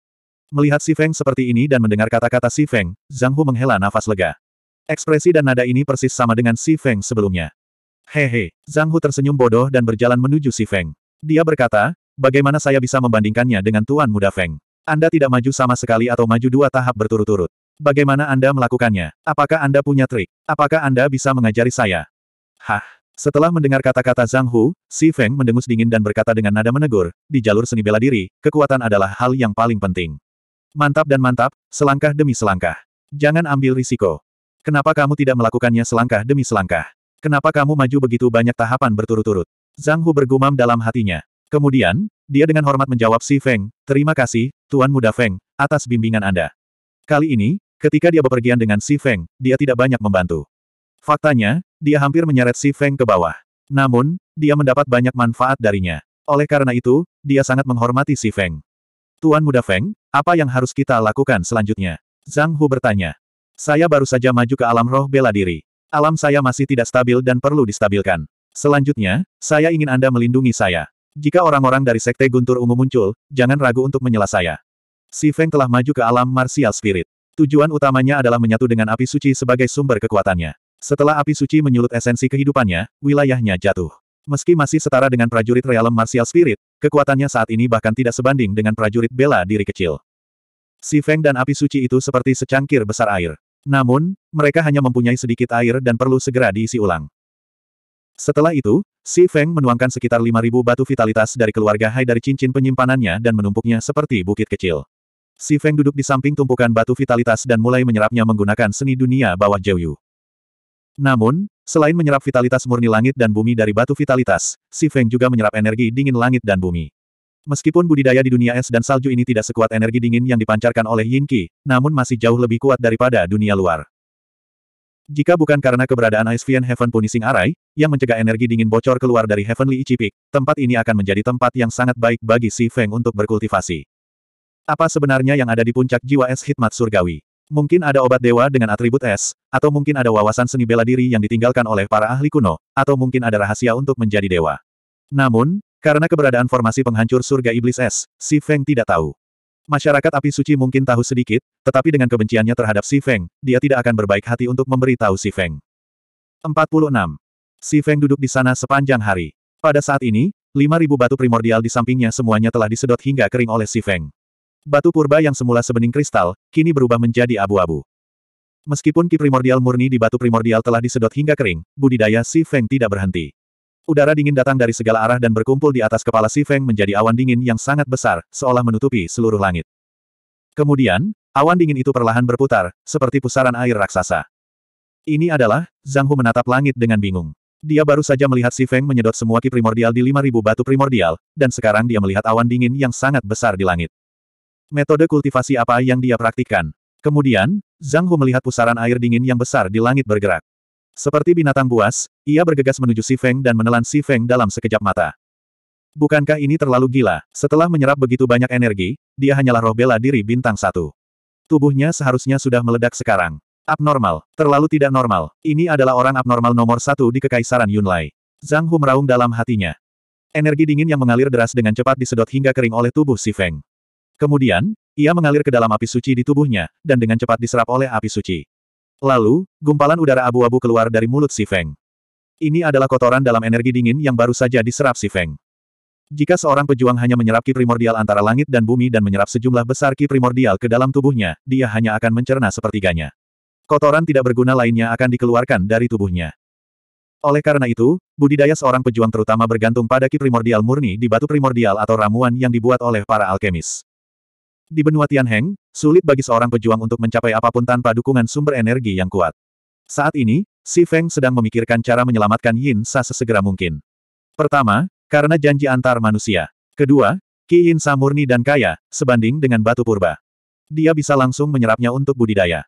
Melihat Si Feng seperti ini dan mendengar kata-kata Si Feng, Zhang Hu menghela nafas lega. Ekspresi dan nada ini persis sama dengan Si Feng sebelumnya. Hehe, Zhang Hu tersenyum bodoh dan berjalan menuju Si Feng. Dia berkata, bagaimana saya bisa membandingkannya dengan Tuan Muda Feng? Anda tidak maju sama sekali atau maju dua tahap berturut-turut. Bagaimana Anda melakukannya? Apakah Anda punya trik? Apakah Anda bisa mengajari saya? Hah? Setelah mendengar kata-kata Zhang Hu, Si Feng mendengus dingin dan berkata dengan nada menegur, di jalur seni bela diri, kekuatan adalah hal yang paling penting. Mantap dan mantap, selangkah demi selangkah. Jangan ambil risiko. Kenapa kamu tidak melakukannya selangkah demi selangkah? Kenapa kamu maju begitu banyak tahapan berturut-turut? Zhang Hu bergumam dalam hatinya. Kemudian, dia dengan hormat menjawab Si Feng, terima kasih, Tuan Muda Feng, atas bimbingan Anda. Kali ini, Ketika dia bepergian dengan Si Feng, dia tidak banyak membantu. Faktanya, dia hampir menyeret Si Feng ke bawah. Namun, dia mendapat banyak manfaat darinya. Oleh karena itu, dia sangat menghormati Si Feng. Tuan Muda Feng, apa yang harus kita lakukan selanjutnya? Zhang Hu bertanya. Saya baru saja maju ke alam roh bela diri. Alam saya masih tidak stabil dan perlu distabilkan. Selanjutnya, saya ingin Anda melindungi saya. Jika orang-orang dari Sekte Guntur Ungu muncul, jangan ragu untuk menyela saya. Si Feng telah maju ke alam martial spirit. Tujuan utamanya adalah menyatu dengan api suci sebagai sumber kekuatannya. Setelah api suci menyulut esensi kehidupannya, wilayahnya jatuh. Meski masih setara dengan prajurit realem martial spirit, kekuatannya saat ini bahkan tidak sebanding dengan prajurit bela diri kecil. Si Feng dan api suci itu seperti secangkir besar air. Namun, mereka hanya mempunyai sedikit air dan perlu segera diisi ulang. Setelah itu, Si Feng menuangkan sekitar 5.000 batu vitalitas dari keluarga Hai dari cincin penyimpanannya dan menumpuknya seperti bukit kecil. Si Feng duduk di samping tumpukan batu vitalitas dan mulai menyerapnya menggunakan seni dunia bawah Zhou Namun, selain menyerap vitalitas murni langit dan bumi dari batu vitalitas, Si Feng juga menyerap energi dingin langit dan bumi. Meskipun budidaya di dunia es dan salju ini tidak sekuat energi dingin yang dipancarkan oleh Yin Qi, namun masih jauh lebih kuat daripada dunia luar. Jika bukan karena keberadaan Vian Heaven Punishing Array, yang mencegah energi dingin bocor keluar dari Heavenly Ichi Peak, tempat ini akan menjadi tempat yang sangat baik bagi Si Feng untuk berkultivasi. Apa sebenarnya yang ada di puncak jiwa es hikmat surgawi? Mungkin ada obat dewa dengan atribut es, atau mungkin ada wawasan seni bela diri yang ditinggalkan oleh para ahli kuno, atau mungkin ada rahasia untuk menjadi dewa. Namun, karena keberadaan formasi penghancur surga iblis es, Si Feng tidak tahu. Masyarakat api suci mungkin tahu sedikit, tetapi dengan kebenciannya terhadap Si Feng, dia tidak akan berbaik hati untuk memberi tahu Si Feng. 46. Si Feng duduk di sana sepanjang hari. Pada saat ini, 5.000 batu primordial di sampingnya semuanya telah disedot hingga kering oleh Si Feng. Batu purba yang semula sebening kristal, kini berubah menjadi abu-abu. Meskipun ki primordial murni di batu primordial telah disedot hingga kering, budidaya Si Feng tidak berhenti. Udara dingin datang dari segala arah dan berkumpul di atas kepala Si Feng menjadi awan dingin yang sangat besar, seolah menutupi seluruh langit. Kemudian, awan dingin itu perlahan berputar, seperti pusaran air raksasa. Ini adalah, Zhang Hu menatap langit dengan bingung. Dia baru saja melihat Si Feng menyedot semua ki primordial di 5000 batu primordial, dan sekarang dia melihat awan dingin yang sangat besar di langit. Metode kultivasi apa yang dia praktikkan? Kemudian, Zhang Hu melihat pusaran air dingin yang besar di langit bergerak. Seperti binatang buas, ia bergegas menuju Si Feng dan menelan Si Feng dalam sekejap mata. Bukankah ini terlalu gila? Setelah menyerap begitu banyak energi, dia hanyalah roh bela diri bintang satu. Tubuhnya seharusnya sudah meledak sekarang. Abnormal. Terlalu tidak normal. Ini adalah orang abnormal nomor satu di Kekaisaran Yunlai. Zhang Hu meraung dalam hatinya. Energi dingin yang mengalir deras dengan cepat disedot hingga kering oleh tubuh Si Feng. Kemudian, ia mengalir ke dalam api suci di tubuhnya, dan dengan cepat diserap oleh api suci. Lalu, gumpalan udara abu-abu keluar dari mulut Si Feng. Ini adalah kotoran dalam energi dingin yang baru saja diserap Si Feng. Jika seorang pejuang hanya menyerap ki primordial antara langit dan bumi dan menyerap sejumlah besar ki primordial ke dalam tubuhnya, dia hanya akan mencerna sepertiganya. Kotoran tidak berguna lainnya akan dikeluarkan dari tubuhnya. Oleh karena itu, budidaya seorang pejuang terutama bergantung pada ki primordial murni di batu primordial atau ramuan yang dibuat oleh para alkemis. Di benua Tianheng, sulit bagi seorang pejuang untuk mencapai apapun tanpa dukungan sumber energi yang kuat. Saat ini, Si Feng sedang memikirkan cara menyelamatkan Yin Sa sesegera mungkin. Pertama, karena janji antar manusia. Kedua, Ki Yin Sa murni dan kaya, sebanding dengan batu purba. Dia bisa langsung menyerapnya untuk budidaya.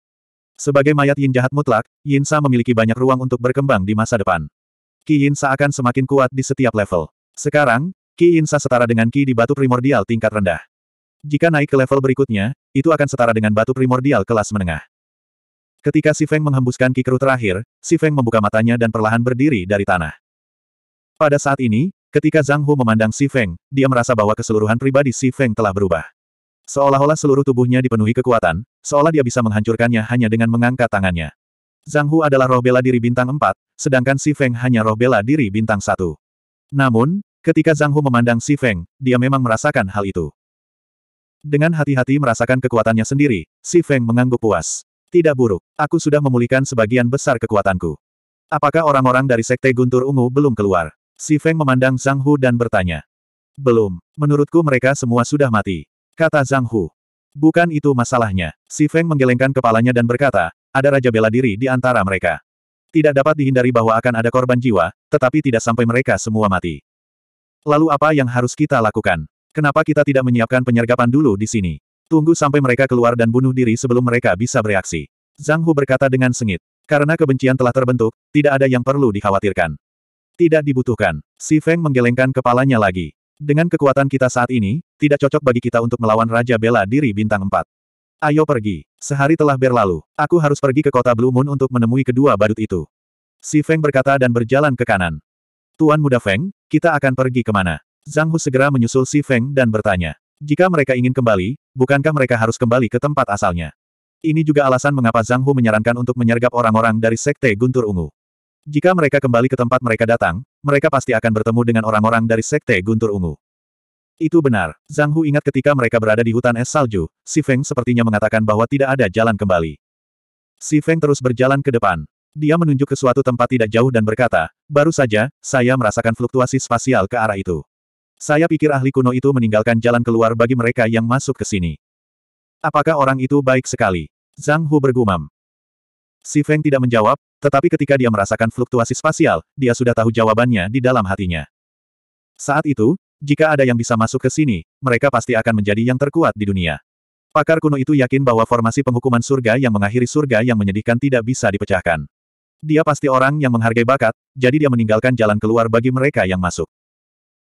Sebagai mayat Yin jahat mutlak, Yin Sa memiliki banyak ruang untuk berkembang di masa depan. Ki Yin Sa akan semakin kuat di setiap level. Sekarang, Ki Yin Sa setara dengan Ki di batu primordial tingkat rendah. Jika naik ke level berikutnya, itu akan setara dengan batu primordial kelas menengah. Ketika Si Feng menghembuskan kikeru terakhir, Si Feng membuka matanya dan perlahan berdiri dari tanah. Pada saat ini, ketika Zhang Hu memandang Si Feng, dia merasa bahwa keseluruhan pribadi Si Feng telah berubah. Seolah-olah seluruh tubuhnya dipenuhi kekuatan, seolah dia bisa menghancurkannya hanya dengan mengangkat tangannya. Zhang Hu adalah roh bela diri bintang 4, sedangkan Si Feng hanya roh bela diri bintang 1. Namun, ketika Zhang Hu memandang Si Feng, dia memang merasakan hal itu. Dengan hati-hati merasakan kekuatannya sendiri, Si Feng mengangguk puas. Tidak buruk, aku sudah memulihkan sebagian besar kekuatanku. Apakah orang-orang dari Sekte Guntur Ungu belum keluar? Si Feng memandang Zhang Hu dan bertanya. Belum, menurutku mereka semua sudah mati. Kata Zhang Hu. Bukan itu masalahnya. Si Feng menggelengkan kepalanya dan berkata, ada Raja Bela Diri di antara mereka. Tidak dapat dihindari bahwa akan ada korban jiwa, tetapi tidak sampai mereka semua mati. Lalu apa yang harus kita lakukan? Kenapa kita tidak menyiapkan penyergapan dulu di sini? Tunggu sampai mereka keluar dan bunuh diri sebelum mereka bisa bereaksi. Zhang Hu berkata dengan sengit. Karena kebencian telah terbentuk, tidak ada yang perlu dikhawatirkan. Tidak dibutuhkan. Si Feng menggelengkan kepalanya lagi. Dengan kekuatan kita saat ini, tidak cocok bagi kita untuk melawan Raja Bela Diri Bintang 4. Ayo pergi. Sehari telah berlalu. Aku harus pergi ke kota Blue Moon untuk menemui kedua badut itu. Si Feng berkata dan berjalan ke kanan. Tuan Muda Feng, kita akan pergi kemana? Zhang Hu segera menyusul Si Feng dan bertanya. Jika mereka ingin kembali, bukankah mereka harus kembali ke tempat asalnya? Ini juga alasan mengapa Zhang Hu menyarankan untuk menyergap orang-orang dari Sekte Guntur Ungu. Jika mereka kembali ke tempat mereka datang, mereka pasti akan bertemu dengan orang-orang dari Sekte Guntur Ungu. Itu benar. Zhang Hu ingat ketika mereka berada di hutan es salju, Si Feng sepertinya mengatakan bahwa tidak ada jalan kembali. Si Feng terus berjalan ke depan. Dia menunjuk ke suatu tempat tidak jauh dan berkata, baru saja, saya merasakan fluktuasi spasial ke arah itu. Saya pikir ahli kuno itu meninggalkan jalan keluar bagi mereka yang masuk ke sini. Apakah orang itu baik sekali? Zhang Hu bergumam. Si Feng tidak menjawab, tetapi ketika dia merasakan fluktuasi spasial, dia sudah tahu jawabannya di dalam hatinya. Saat itu, jika ada yang bisa masuk ke sini, mereka pasti akan menjadi yang terkuat di dunia. Pakar kuno itu yakin bahwa formasi penghukuman surga yang mengakhiri surga yang menyedihkan tidak bisa dipecahkan. Dia pasti orang yang menghargai bakat, jadi dia meninggalkan jalan keluar bagi mereka yang masuk.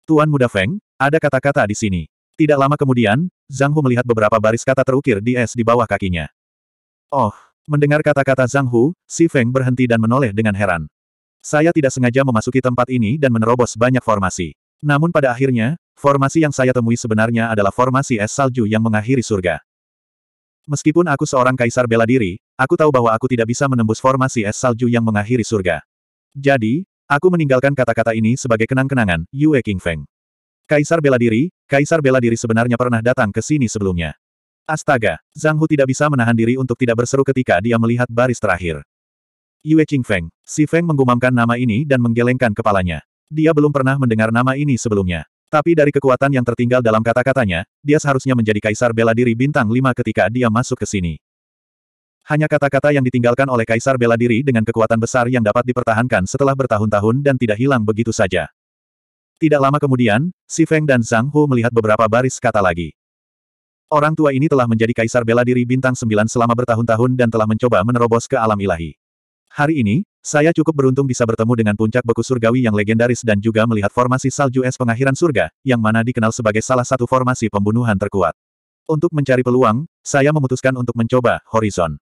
Tuan Muda Feng, ada kata-kata di sini. Tidak lama kemudian, Zhang Hu melihat beberapa baris kata terukir di es di bawah kakinya. Oh, mendengar kata-kata Zhang Hu, Si Feng berhenti dan menoleh dengan heran. Saya tidak sengaja memasuki tempat ini dan menerobos banyak formasi. Namun pada akhirnya, formasi yang saya temui sebenarnya adalah formasi es salju yang mengakhiri surga. Meskipun aku seorang kaisar bela diri, aku tahu bahwa aku tidak bisa menembus formasi es salju yang mengakhiri surga. Jadi, Aku meninggalkan kata-kata ini sebagai kenang-kenangan, Yue Qingfeng. Kaisar bela diri, Kaisar bela diri sebenarnya pernah datang ke sini sebelumnya. Astaga, Zhang Hu tidak bisa menahan diri untuk tidak berseru ketika dia melihat baris terakhir. Yue Qingfeng, si Feng menggumamkan nama ini dan menggelengkan kepalanya. Dia belum pernah mendengar nama ini sebelumnya. Tapi dari kekuatan yang tertinggal dalam kata-katanya, dia seharusnya menjadi kaisar bela diri bintang 5 ketika dia masuk ke sini. Hanya kata-kata yang ditinggalkan oleh Kaisar bela diri dengan kekuatan besar yang dapat dipertahankan setelah bertahun-tahun dan tidak hilang begitu saja. Tidak lama kemudian, Si Feng dan Zhang Hu melihat beberapa baris kata lagi. Orang tua ini telah menjadi Kaisar bela diri bintang sembilan selama bertahun-tahun dan telah mencoba menerobos ke alam ilahi. Hari ini, saya cukup beruntung bisa bertemu dengan puncak beku surgawi yang legendaris dan juga melihat formasi salju es pengakhiran surga, yang mana dikenal sebagai salah satu formasi pembunuhan terkuat. Untuk mencari peluang, saya memutuskan untuk mencoba Horizon.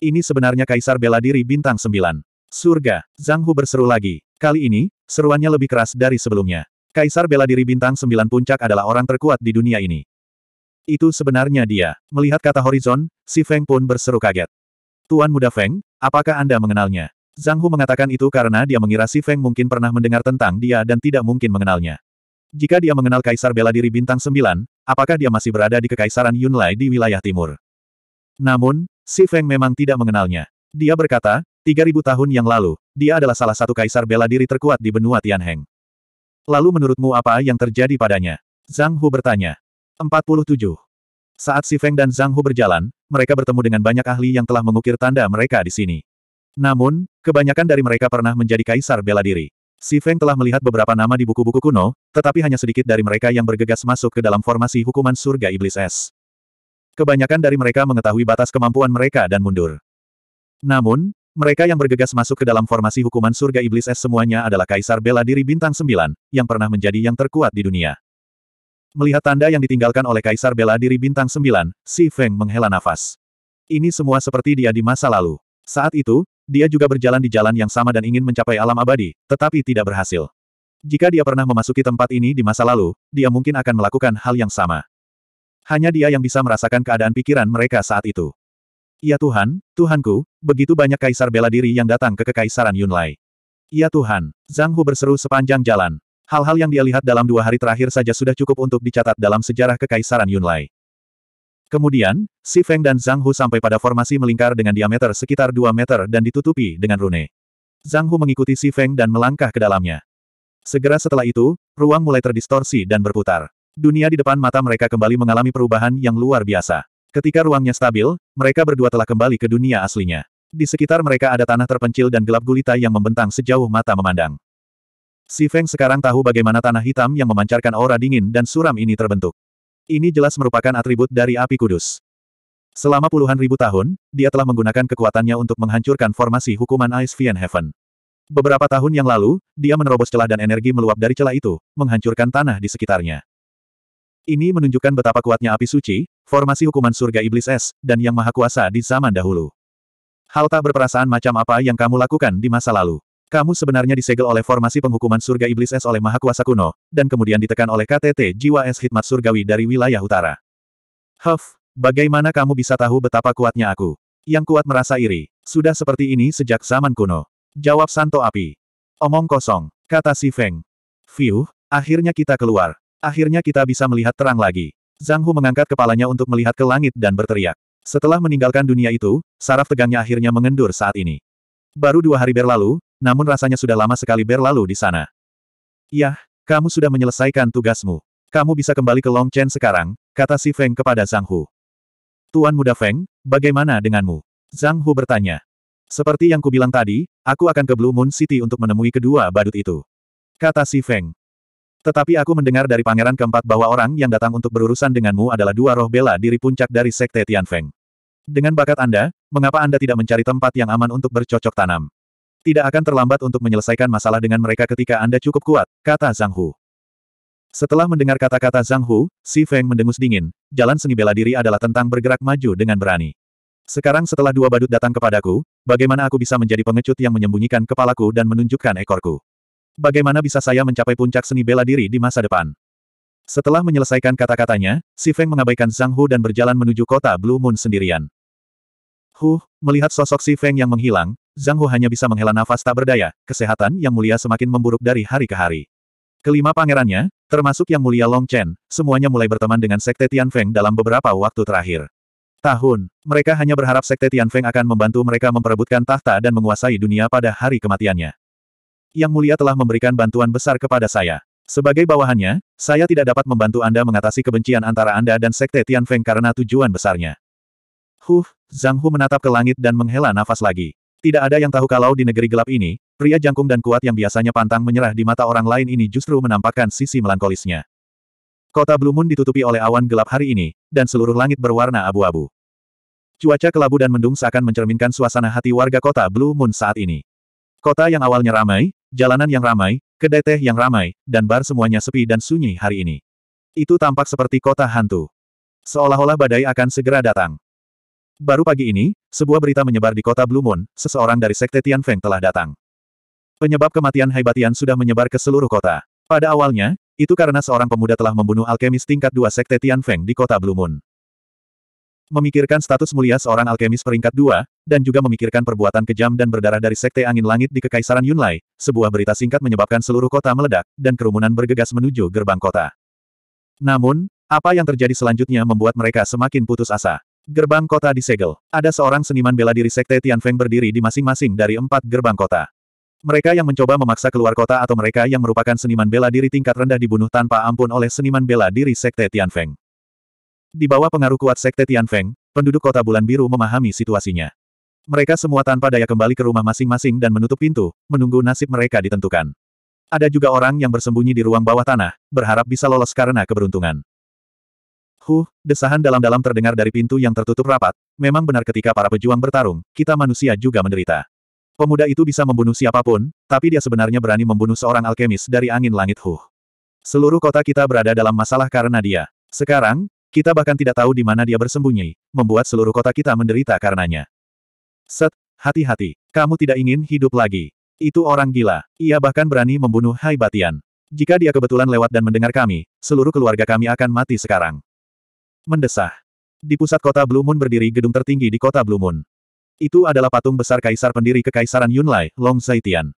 Ini sebenarnya Kaisar Bela Diri Bintang Sembilan Surga, Zhang Hu berseru lagi. Kali ini, seruannya lebih keras dari sebelumnya. Kaisar Bela Diri Bintang Sembilan Puncak adalah orang terkuat di dunia ini. Itu sebenarnya dia. Melihat kata horizon, si Feng pun berseru kaget. Tuan Muda Feng, apakah Anda mengenalnya? Zhang Hu mengatakan itu karena dia mengira si Feng mungkin pernah mendengar tentang dia dan tidak mungkin mengenalnya. Jika dia mengenal Kaisar Bela Diri Bintang Sembilan, apakah dia masih berada di Kekaisaran Yunlai di wilayah timur? Namun, Si Feng memang tidak mengenalnya. Dia berkata, 3000 tahun yang lalu, dia adalah salah satu kaisar bela diri terkuat di benua Tianheng. Lalu menurutmu apa yang terjadi padanya? Zhang Hu bertanya. 47. Saat Si Feng dan Zhang Hu berjalan, mereka bertemu dengan banyak ahli yang telah mengukir tanda mereka di sini. Namun, kebanyakan dari mereka pernah menjadi kaisar bela diri. Si Feng telah melihat beberapa nama di buku-buku kuno, tetapi hanya sedikit dari mereka yang bergegas masuk ke dalam formasi hukuman surga iblis es. Kebanyakan dari mereka mengetahui batas kemampuan mereka dan mundur. Namun, mereka yang bergegas masuk ke dalam formasi hukuman surga iblis es semuanya adalah kaisar bela diri bintang sembilan, yang pernah menjadi yang terkuat di dunia. Melihat tanda yang ditinggalkan oleh kaisar bela diri bintang sembilan, Si Feng menghela nafas. Ini semua seperti dia di masa lalu. Saat itu, dia juga berjalan di jalan yang sama dan ingin mencapai alam abadi, tetapi tidak berhasil. Jika dia pernah memasuki tempat ini di masa lalu, dia mungkin akan melakukan hal yang sama. Hanya dia yang bisa merasakan keadaan pikiran mereka saat itu. Ya Tuhan, Tuhanku, begitu banyak kaisar bela diri yang datang ke kekaisaran Yunlai. Ya Tuhan, Zhang Hu berseru sepanjang jalan. Hal-hal yang dia lihat dalam dua hari terakhir saja sudah cukup untuk dicatat dalam sejarah kekaisaran Yunlai. Kemudian, Si Feng dan Zhang Hu sampai pada formasi melingkar dengan diameter sekitar 2 meter dan ditutupi dengan rune. Zhang Hu mengikuti Si Feng dan melangkah ke dalamnya. Segera setelah itu, ruang mulai terdistorsi dan berputar. Dunia di depan mata mereka kembali mengalami perubahan yang luar biasa. Ketika ruangnya stabil, mereka berdua telah kembali ke dunia aslinya. Di sekitar mereka ada tanah terpencil dan gelap gulita yang membentang sejauh mata memandang. Si Feng sekarang tahu bagaimana tanah hitam yang memancarkan aura dingin dan suram ini terbentuk. Ini jelas merupakan atribut dari api kudus. Selama puluhan ribu tahun, dia telah menggunakan kekuatannya untuk menghancurkan formasi hukuman Ice Fiend Heaven. Beberapa tahun yang lalu, dia menerobos celah dan energi meluap dari celah itu, menghancurkan tanah di sekitarnya. Ini menunjukkan betapa kuatnya api suci, formasi hukuman surga iblis es, dan yang maha kuasa di zaman dahulu. Hal tak berperasaan macam apa yang kamu lakukan di masa lalu. Kamu sebenarnya disegel oleh formasi penghukuman surga iblis es oleh maha kuasa kuno, dan kemudian ditekan oleh KTT jiwa es hikmat surgawi dari wilayah utara. Huff, bagaimana kamu bisa tahu betapa kuatnya aku? Yang kuat merasa iri. Sudah seperti ini sejak zaman kuno. Jawab Santo Api. Omong kosong, kata si Feng. Fiuh, akhirnya kita keluar. Akhirnya kita bisa melihat terang lagi. Zhang Hu mengangkat kepalanya untuk melihat ke langit dan berteriak. Setelah meninggalkan dunia itu, saraf tegangnya akhirnya mengendur saat ini. Baru dua hari berlalu, namun rasanya sudah lama sekali berlalu di sana. Yah, kamu sudah menyelesaikan tugasmu. Kamu bisa kembali ke Long Chen sekarang, kata si Feng kepada Zhang Hu. Tuan muda Feng, bagaimana denganmu? Zhang Hu bertanya. Seperti yang kubilang tadi, aku akan ke Blue Moon City untuk menemui kedua badut itu. Kata si Feng. Tetapi aku mendengar dari pangeran keempat bahwa orang yang datang untuk berurusan denganmu adalah dua roh bela diri puncak dari Sekte Tianfeng. Dengan bakat Anda, mengapa Anda tidak mencari tempat yang aman untuk bercocok tanam? Tidak akan terlambat untuk menyelesaikan masalah dengan mereka ketika Anda cukup kuat, kata Zhang Hu. Setelah mendengar kata-kata Zhang Hu, Si Feng mendengus dingin, jalan seni bela diri adalah tentang bergerak maju dengan berani. Sekarang setelah dua badut datang kepadaku, bagaimana aku bisa menjadi pengecut yang menyembunyikan kepalaku dan menunjukkan ekorku? Bagaimana bisa saya mencapai puncak seni bela diri di masa depan? Setelah menyelesaikan kata-katanya, Si Feng mengabaikan Zhang Hu dan berjalan menuju kota Blue Moon sendirian. Hu, melihat sosok Si Feng yang menghilang, Zhang Hu hanya bisa menghela nafas tak berdaya, kesehatan yang mulia semakin memburuk dari hari ke hari. Kelima pangerannya, termasuk yang mulia Long Chen, semuanya mulai berteman dengan Sekte Tian Feng dalam beberapa waktu terakhir. Tahun, mereka hanya berharap Sekte Tian Feng akan membantu mereka memperebutkan tahta dan menguasai dunia pada hari kematiannya. Yang Mulia telah memberikan bantuan besar kepada saya. Sebagai bawahannya, saya tidak dapat membantu Anda mengatasi kebencian antara Anda dan Sekte Tian Feng karena tujuan besarnya. Huh, Zhang Hu menatap ke langit dan menghela nafas lagi. Tidak ada yang tahu kalau di negeri gelap ini, pria jangkung dan kuat yang biasanya pantang menyerah di mata orang lain ini justru menampakkan sisi melankolisnya. Kota Blue Moon ditutupi oleh awan gelap hari ini, dan seluruh langit berwarna abu-abu. Cuaca kelabu dan mendung seakan mencerminkan suasana hati warga kota Blue Moon saat ini. Kota yang awalnya ramai, Jalanan yang ramai, kedai teh yang ramai, dan bar semuanya sepi dan sunyi hari ini. Itu tampak seperti kota hantu. Seolah-olah badai akan segera datang. Baru pagi ini, sebuah berita menyebar di kota Blue Moon, seseorang dari Sekte Tian Feng telah datang. Penyebab kematian Haibatian sudah menyebar ke seluruh kota. Pada awalnya, itu karena seorang pemuda telah membunuh alkemis tingkat dua Sekte Tian Feng di kota Blue Moon memikirkan status mulia seorang alkemis peringkat dua, dan juga memikirkan perbuatan kejam dan berdarah dari Sekte Angin Langit di Kekaisaran Yunlai, sebuah berita singkat menyebabkan seluruh kota meledak, dan kerumunan bergegas menuju gerbang kota. Namun, apa yang terjadi selanjutnya membuat mereka semakin putus asa. Gerbang kota disegel. Ada seorang seniman bela diri Sekte Tianfeng berdiri di masing-masing dari empat gerbang kota. Mereka yang mencoba memaksa keluar kota atau mereka yang merupakan seniman bela diri tingkat rendah dibunuh tanpa ampun oleh seniman bela diri Sekte Tianfeng. Di bawah pengaruh kuat Sekte Tianfeng, penduduk kota bulan biru memahami situasinya. Mereka semua tanpa daya kembali ke rumah masing-masing dan menutup pintu, menunggu nasib mereka ditentukan. Ada juga orang yang bersembunyi di ruang bawah tanah, berharap bisa lolos karena keberuntungan. Huh, desahan dalam-dalam terdengar dari pintu yang tertutup rapat, memang benar ketika para pejuang bertarung, kita manusia juga menderita. Pemuda itu bisa membunuh siapapun, tapi dia sebenarnya berani membunuh seorang alkemis dari angin langit Huh. Seluruh kota kita berada dalam masalah karena dia. Sekarang, kita bahkan tidak tahu di mana dia bersembunyi, membuat seluruh kota kita menderita karenanya. Set, hati-hati. Kamu tidak ingin hidup lagi. Itu orang gila. Ia bahkan berani membunuh Hai Batian. Jika dia kebetulan lewat dan mendengar kami, seluruh keluarga kami akan mati sekarang. Mendesah. Di pusat kota Blue Moon berdiri gedung tertinggi di kota Blue Moon. Itu adalah patung besar kaisar pendiri kekaisaran Yunlai, Long Zaitian.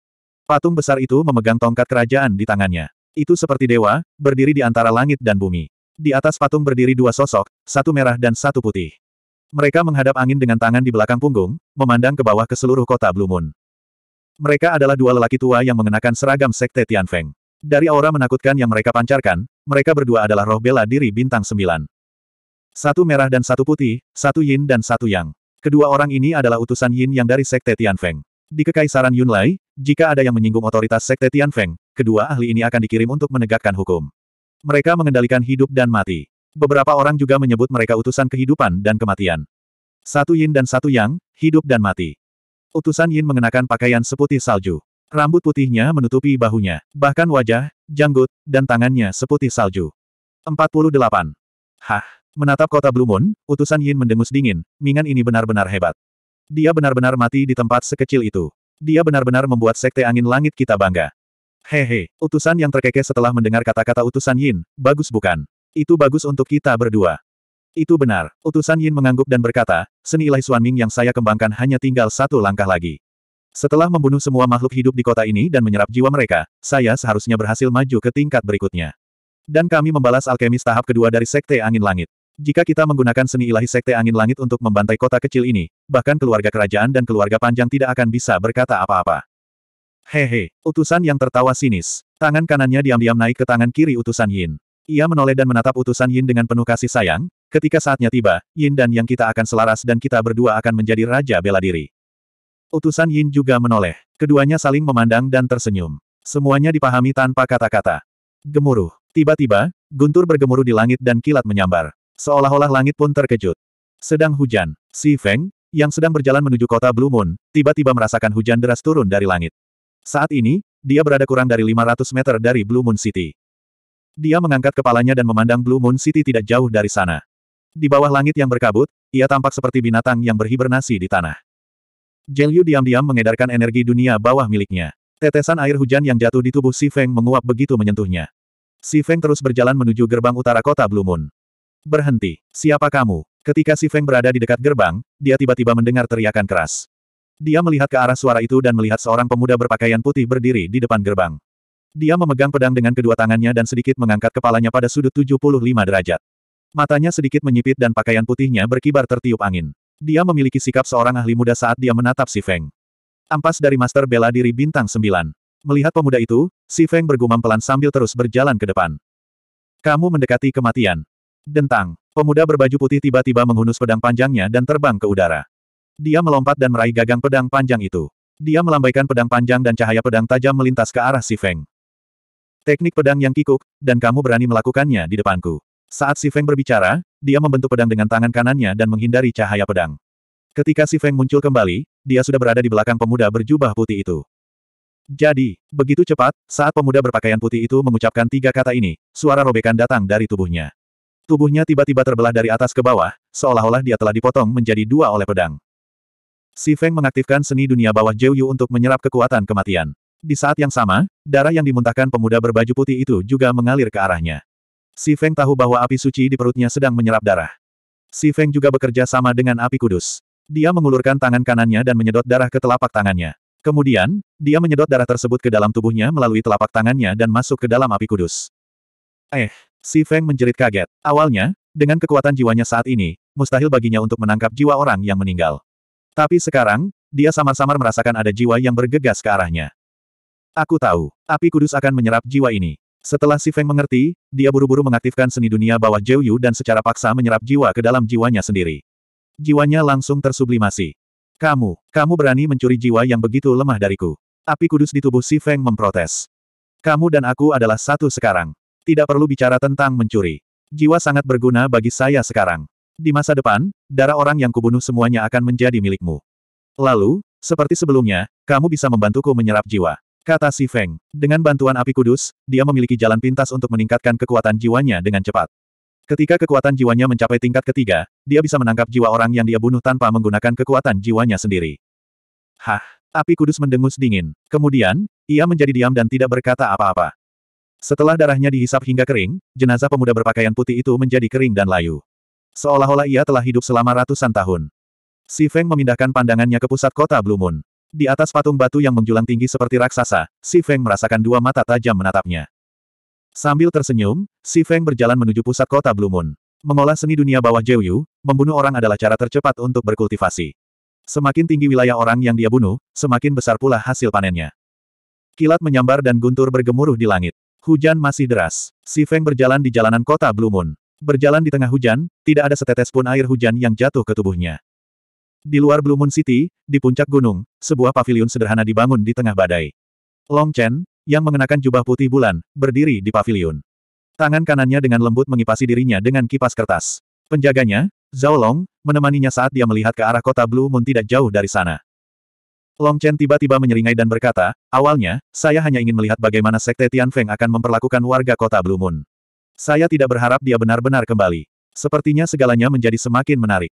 Patung besar itu memegang tongkat kerajaan di tangannya. Itu seperti dewa, berdiri di antara langit dan bumi. Di atas patung berdiri dua sosok, satu merah dan satu putih. Mereka menghadap angin dengan tangan di belakang punggung, memandang ke bawah ke seluruh kota Blue Moon. Mereka adalah dua lelaki tua yang mengenakan seragam sekte Tianfeng. Dari aura menakutkan yang mereka pancarkan, mereka berdua adalah roh bela diri bintang sembilan. Satu merah dan satu putih, satu yin dan satu yang. Kedua orang ini adalah utusan yin yang dari Sekte Tianfeng. Di Kekaisaran Yunlai, jika ada yang menyinggung otoritas Sekte Tianfeng, kedua ahli ini akan dikirim untuk menegakkan hukum. Mereka mengendalikan hidup dan mati. Beberapa orang juga menyebut mereka utusan kehidupan dan kematian. Satu yin dan satu yang, hidup dan mati. Utusan yin mengenakan pakaian seputih salju. Rambut putihnya menutupi bahunya, bahkan wajah, janggut, dan tangannya seputih salju. 48. Hah, menatap kota Blue Moon, utusan Yin mendengus dingin, Mingan ini benar-benar hebat. Dia benar-benar mati di tempat sekecil itu. Dia benar-benar membuat sekte angin langit kita bangga. Hehe, utusan yang terkekeh setelah mendengar kata-kata utusan Yin, bagus bukan? Itu bagus untuk kita berdua. Itu benar, utusan Yin mengangguk dan berkata, seni ilai Suanming yang saya kembangkan hanya tinggal satu langkah lagi. Setelah membunuh semua makhluk hidup di kota ini dan menyerap jiwa mereka, saya seharusnya berhasil maju ke tingkat berikutnya. Dan kami membalas alkemis tahap kedua dari Sekte Angin Langit. Jika kita menggunakan seni ilahi Sekte Angin Langit untuk membantai kota kecil ini, bahkan keluarga kerajaan dan keluarga panjang tidak akan bisa berkata apa-apa. Hehe, utusan yang tertawa sinis. Tangan kanannya diam-diam naik ke tangan kiri utusan Yin. Ia menoleh dan menatap utusan Yin dengan penuh kasih sayang, ketika saatnya tiba, Yin dan Yang kita akan selaras dan kita berdua akan menjadi raja bela diri. Utusan Yin juga menoleh. Keduanya saling memandang dan tersenyum. Semuanya dipahami tanpa kata-kata. Gemuruh. Tiba-tiba, guntur bergemuruh di langit dan kilat menyambar. Seolah-olah langit pun terkejut. Sedang hujan. Si Feng, yang sedang berjalan menuju kota Blue Moon, tiba-tiba merasakan hujan deras turun dari langit. Saat ini, dia berada kurang dari 500 meter dari Blue Moon City. Dia mengangkat kepalanya dan memandang Blue Moon City tidak jauh dari sana. Di bawah langit yang berkabut, ia tampak seperti binatang yang berhibernasi di tanah. Jiang diam-diam mengedarkan energi dunia bawah miliknya. Tetesan air hujan yang jatuh di tubuh Si Feng menguap begitu menyentuhnya. Si Feng terus berjalan menuju gerbang utara kota Blue Moon. Berhenti, siapa kamu? Ketika Si Feng berada di dekat gerbang, dia tiba-tiba mendengar teriakan keras. Dia melihat ke arah suara itu dan melihat seorang pemuda berpakaian putih berdiri di depan gerbang. Dia memegang pedang dengan kedua tangannya dan sedikit mengangkat kepalanya pada sudut 75 derajat. Matanya sedikit menyipit dan pakaian putihnya berkibar tertiup angin. Dia memiliki sikap seorang ahli muda saat dia menatap si Feng. Ampas dari Master Bela Diri Bintang 9. Melihat pemuda itu, si Feng bergumam pelan sambil terus berjalan ke depan. Kamu mendekati kematian. Dentang. Pemuda berbaju putih tiba-tiba menghunus pedang panjangnya dan terbang ke udara. Dia melompat dan meraih gagang pedang panjang itu. Dia melambaikan pedang panjang dan cahaya pedang tajam melintas ke arah si Feng. Teknik pedang yang kikuk, dan kamu berani melakukannya di depanku. Saat si Feng berbicara, dia membentuk pedang dengan tangan kanannya dan menghindari cahaya pedang. Ketika si Feng muncul kembali, dia sudah berada di belakang pemuda berjubah putih itu. Jadi, begitu cepat, saat pemuda berpakaian putih itu mengucapkan tiga kata ini, suara robekan datang dari tubuhnya. Tubuhnya tiba-tiba terbelah dari atas ke bawah, seolah-olah dia telah dipotong menjadi dua oleh pedang. Si Feng mengaktifkan seni dunia bawah Zhou Yu untuk menyerap kekuatan kematian. Di saat yang sama, darah yang dimuntahkan pemuda berbaju putih itu juga mengalir ke arahnya. Si Feng tahu bahwa api suci di perutnya sedang menyerap darah. Si Feng juga bekerja sama dengan api kudus. Dia mengulurkan tangan kanannya dan menyedot darah ke telapak tangannya. Kemudian, dia menyedot darah tersebut ke dalam tubuhnya melalui telapak tangannya dan masuk ke dalam api kudus. Eh, si Feng menjerit kaget. Awalnya, dengan kekuatan jiwanya saat ini, mustahil baginya untuk menangkap jiwa orang yang meninggal. Tapi sekarang, dia samar-samar merasakan ada jiwa yang bergegas ke arahnya. Aku tahu, api kudus akan menyerap jiwa ini. Setelah Si Feng mengerti, dia buru-buru mengaktifkan seni dunia bawah Zhou Yu dan secara paksa menyerap jiwa ke dalam jiwanya sendiri. Jiwanya langsung tersublimasi. Kamu, kamu berani mencuri jiwa yang begitu lemah dariku. Api kudus di tubuh Si Feng memprotes. Kamu dan aku adalah satu sekarang. Tidak perlu bicara tentang mencuri. Jiwa sangat berguna bagi saya sekarang. Di masa depan, darah orang yang kubunuh semuanya akan menjadi milikmu. Lalu, seperti sebelumnya, kamu bisa membantuku menyerap jiwa. Kata Si Feng. Dengan bantuan api kudus, dia memiliki jalan pintas untuk meningkatkan kekuatan jiwanya dengan cepat. Ketika kekuatan jiwanya mencapai tingkat ketiga, dia bisa menangkap jiwa orang yang dia bunuh tanpa menggunakan kekuatan jiwanya sendiri. Hah! Api kudus mendengus dingin. Kemudian, ia menjadi diam dan tidak berkata apa-apa. Setelah darahnya dihisap hingga kering, jenazah pemuda berpakaian putih itu menjadi kering dan layu. Seolah-olah ia telah hidup selama ratusan tahun. Si Feng memindahkan pandangannya ke pusat kota Blue Moon. Di atas patung batu yang menjulang tinggi seperti raksasa, Si Feng merasakan dua mata tajam menatapnya. Sambil tersenyum, Si Feng berjalan menuju pusat kota Blue Moon. Mengolah seni dunia bawah Jeyu, membunuh orang adalah cara tercepat untuk berkultivasi. Semakin tinggi wilayah orang yang dia bunuh, semakin besar pula hasil panennya. Kilat menyambar dan guntur bergemuruh di langit. Hujan masih deras. Si Feng berjalan di jalanan kota Blue Moon. Berjalan di tengah hujan, tidak ada setetes pun air hujan yang jatuh ke tubuhnya. Di luar Blue Moon City, di puncak gunung, sebuah pavilion sederhana dibangun di tengah badai. Long Chen, yang mengenakan jubah putih bulan, berdiri di pavilion. Tangan kanannya dengan lembut mengipasi dirinya dengan kipas kertas. Penjaganya, Zhao Long, menemaninya saat dia melihat ke arah kota Blue Moon tidak jauh dari sana. Long Chen tiba-tiba menyeringai dan berkata, awalnya, saya hanya ingin melihat bagaimana Sekte Tian Feng akan memperlakukan warga kota Blue Moon. Saya tidak berharap dia benar-benar kembali. Sepertinya segalanya menjadi semakin menarik.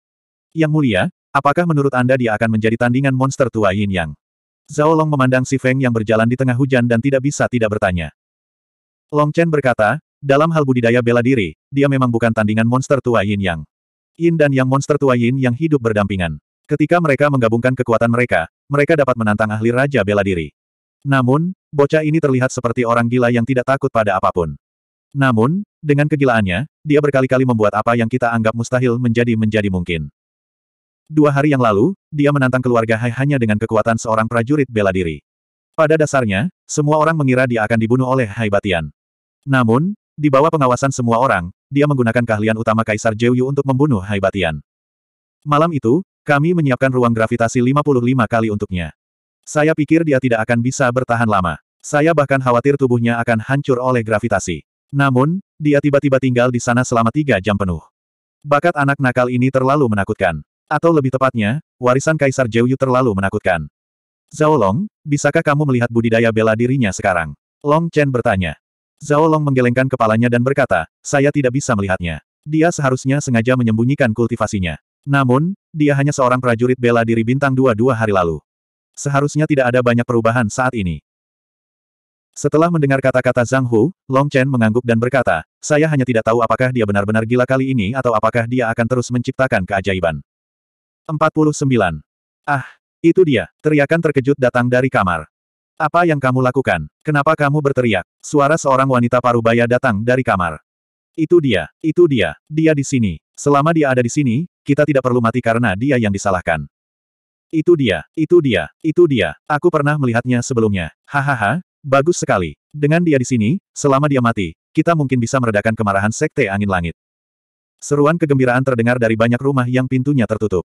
Yang mulia, apakah menurut Anda dia akan menjadi tandingan monster tua Yin Yang? Zhao Long memandang si Feng yang berjalan di tengah hujan dan tidak bisa tidak bertanya. Long Chen berkata, dalam hal budidaya bela diri, dia memang bukan tandingan monster tua Yin Yang. Yin dan Yang monster tua Yin yang hidup berdampingan. Ketika mereka menggabungkan kekuatan mereka, mereka dapat menantang ahli raja bela diri. Namun, bocah ini terlihat seperti orang gila yang tidak takut pada apapun. Namun, dengan kegilaannya, dia berkali-kali membuat apa yang kita anggap mustahil menjadi menjadi mungkin. Dua hari yang lalu, dia menantang keluarga Hai hanya dengan kekuatan seorang prajurit bela diri. Pada dasarnya, semua orang mengira dia akan dibunuh oleh Hai Batian. Namun, di bawah pengawasan semua orang, dia menggunakan keahlian utama Kaisar Jeyu untuk membunuh Hai Batian. Malam itu, kami menyiapkan ruang gravitasi 55 kali untuknya. Saya pikir dia tidak akan bisa bertahan lama. Saya bahkan khawatir tubuhnya akan hancur oleh gravitasi. Namun, dia tiba-tiba tinggal di sana selama tiga jam penuh. Bakat anak nakal ini terlalu menakutkan. Atau lebih tepatnya, warisan Kaisar Jeyu terlalu menakutkan. Zhao Long, bisakah kamu melihat budidaya bela dirinya sekarang? Long Chen bertanya. Zhao Long menggelengkan kepalanya dan berkata, saya tidak bisa melihatnya. Dia seharusnya sengaja menyembunyikan kultivasinya. Namun, dia hanya seorang prajurit bela diri bintang dua dua hari lalu. Seharusnya tidak ada banyak perubahan saat ini. Setelah mendengar kata-kata Zhang Hu, Long Chen mengangguk dan berkata, saya hanya tidak tahu apakah dia benar-benar gila kali ini atau apakah dia akan terus menciptakan keajaiban. 49. Ah, itu dia, teriakan terkejut datang dari kamar. Apa yang kamu lakukan? Kenapa kamu berteriak? Suara seorang wanita parubaya datang dari kamar. Itu dia, itu dia, dia di sini. Selama dia ada di sini, kita tidak perlu mati karena dia yang disalahkan. Itu dia, itu dia, itu dia, aku pernah melihatnya sebelumnya. Hahaha, Bagus sekali. Dengan dia di sini, selama dia mati, kita mungkin bisa meredakan kemarahan Sekte Angin Langit. Seruan kegembiraan terdengar dari banyak rumah yang pintunya tertutup.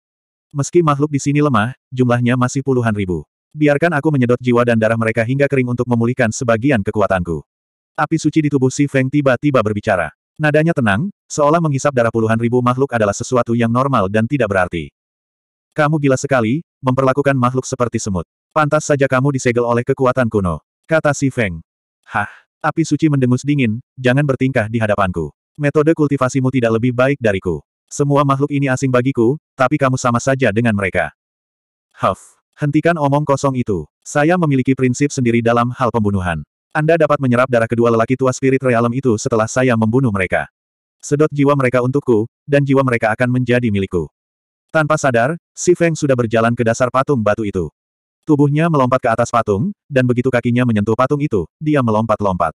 Meski makhluk di sini lemah, jumlahnya masih puluhan ribu. Biarkan aku menyedot jiwa dan darah mereka hingga kering untuk memulihkan sebagian kekuatanku. Api suci di tubuh Si Feng tiba-tiba berbicara. Nadanya tenang, seolah menghisap darah puluhan ribu makhluk adalah sesuatu yang normal dan tidak berarti. Kamu gila sekali, memperlakukan makhluk seperti semut. Pantas saja kamu disegel oleh kekuatan kuno. Kata si Feng. Hah, api suci mendengus dingin, jangan bertingkah di hadapanku. Metode kultivasimu tidak lebih baik dariku. Semua makhluk ini asing bagiku, tapi kamu sama saja dengan mereka. Huff, hentikan omong kosong itu. Saya memiliki prinsip sendiri dalam hal pembunuhan. Anda dapat menyerap darah kedua lelaki tua spirit realem itu setelah saya membunuh mereka. Sedot jiwa mereka untukku, dan jiwa mereka akan menjadi milikku. Tanpa sadar, si Feng sudah berjalan ke dasar patung batu itu. Tubuhnya melompat ke atas patung, dan begitu kakinya menyentuh patung itu, dia melompat-lompat.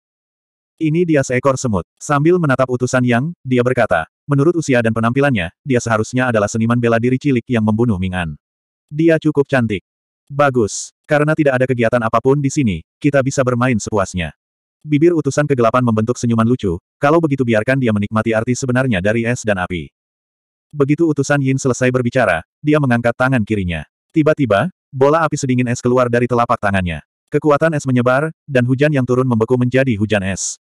Ini dia seekor semut. Sambil menatap utusan Yang, dia berkata, menurut usia dan penampilannya, dia seharusnya adalah seniman bela diri cilik yang membunuh Ming'an. Dia cukup cantik. Bagus. Karena tidak ada kegiatan apapun di sini, kita bisa bermain sepuasnya. Bibir utusan kegelapan membentuk senyuman lucu, kalau begitu biarkan dia menikmati arti sebenarnya dari es dan api. Begitu utusan Yin selesai berbicara, dia mengangkat tangan kirinya. Tiba-tiba, Bola api sedingin es keluar dari telapak tangannya. Kekuatan es menyebar, dan hujan yang turun membeku menjadi hujan es.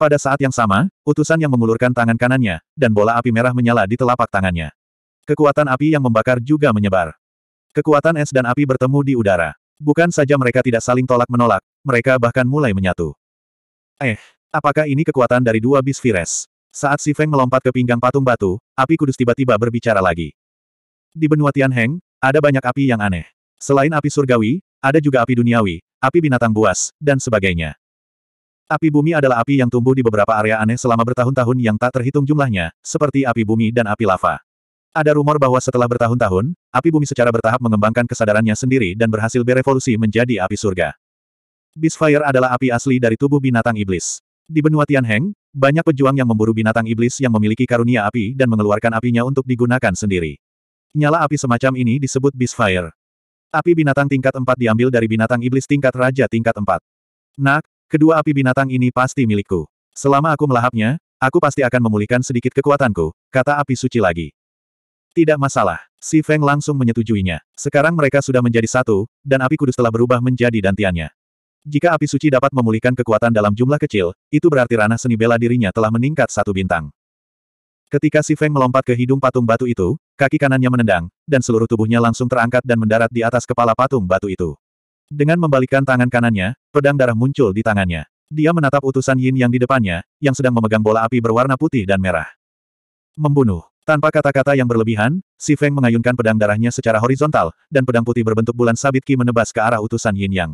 Pada saat yang sama, utusan yang mengulurkan tangan kanannya, dan bola api merah menyala di telapak tangannya. Kekuatan api yang membakar juga menyebar. Kekuatan es dan api bertemu di udara. Bukan saja mereka tidak saling tolak-menolak, mereka bahkan mulai menyatu. Eh, apakah ini kekuatan dari dua bis Vires? Saat Si Feng melompat ke pinggang patung batu, api kudus tiba-tiba berbicara lagi. Di benua Tianheng, ada banyak api yang aneh. Selain api surgawi, ada juga api duniawi, api binatang buas, dan sebagainya. Api bumi adalah api yang tumbuh di beberapa area aneh selama bertahun-tahun yang tak terhitung jumlahnya, seperti api bumi dan api lava. Ada rumor bahwa setelah bertahun-tahun, api bumi secara bertahap mengembangkan kesadarannya sendiri dan berhasil berevolusi menjadi api surga. Beastfire adalah api asli dari tubuh binatang iblis. Di benua Tianheng, banyak pejuang yang memburu binatang iblis yang memiliki karunia api dan mengeluarkan apinya untuk digunakan sendiri. Nyala api semacam ini disebut Beast Fire. Api binatang tingkat 4 diambil dari binatang iblis tingkat raja tingkat 4. Nak, kedua api binatang ini pasti milikku. Selama aku melahapnya, aku pasti akan memulihkan sedikit kekuatanku, kata api suci lagi. Tidak masalah, si Feng langsung menyetujuinya. Sekarang mereka sudah menjadi satu, dan api kudus telah berubah menjadi dantiannya. Jika api suci dapat memulihkan kekuatan dalam jumlah kecil, itu berarti ranah seni bela dirinya telah meningkat satu bintang. Ketika Si Feng melompat ke hidung patung batu itu, kaki kanannya menendang, dan seluruh tubuhnya langsung terangkat dan mendarat di atas kepala patung batu itu. Dengan membalikkan tangan kanannya, pedang darah muncul di tangannya. Dia menatap utusan Yin yang di depannya, yang sedang memegang bola api berwarna putih dan merah. Membunuh. Tanpa kata-kata yang berlebihan, Si Feng mengayunkan pedang darahnya secara horizontal, dan pedang putih berbentuk bulan sabit Ki menebas ke arah utusan Yin Yang.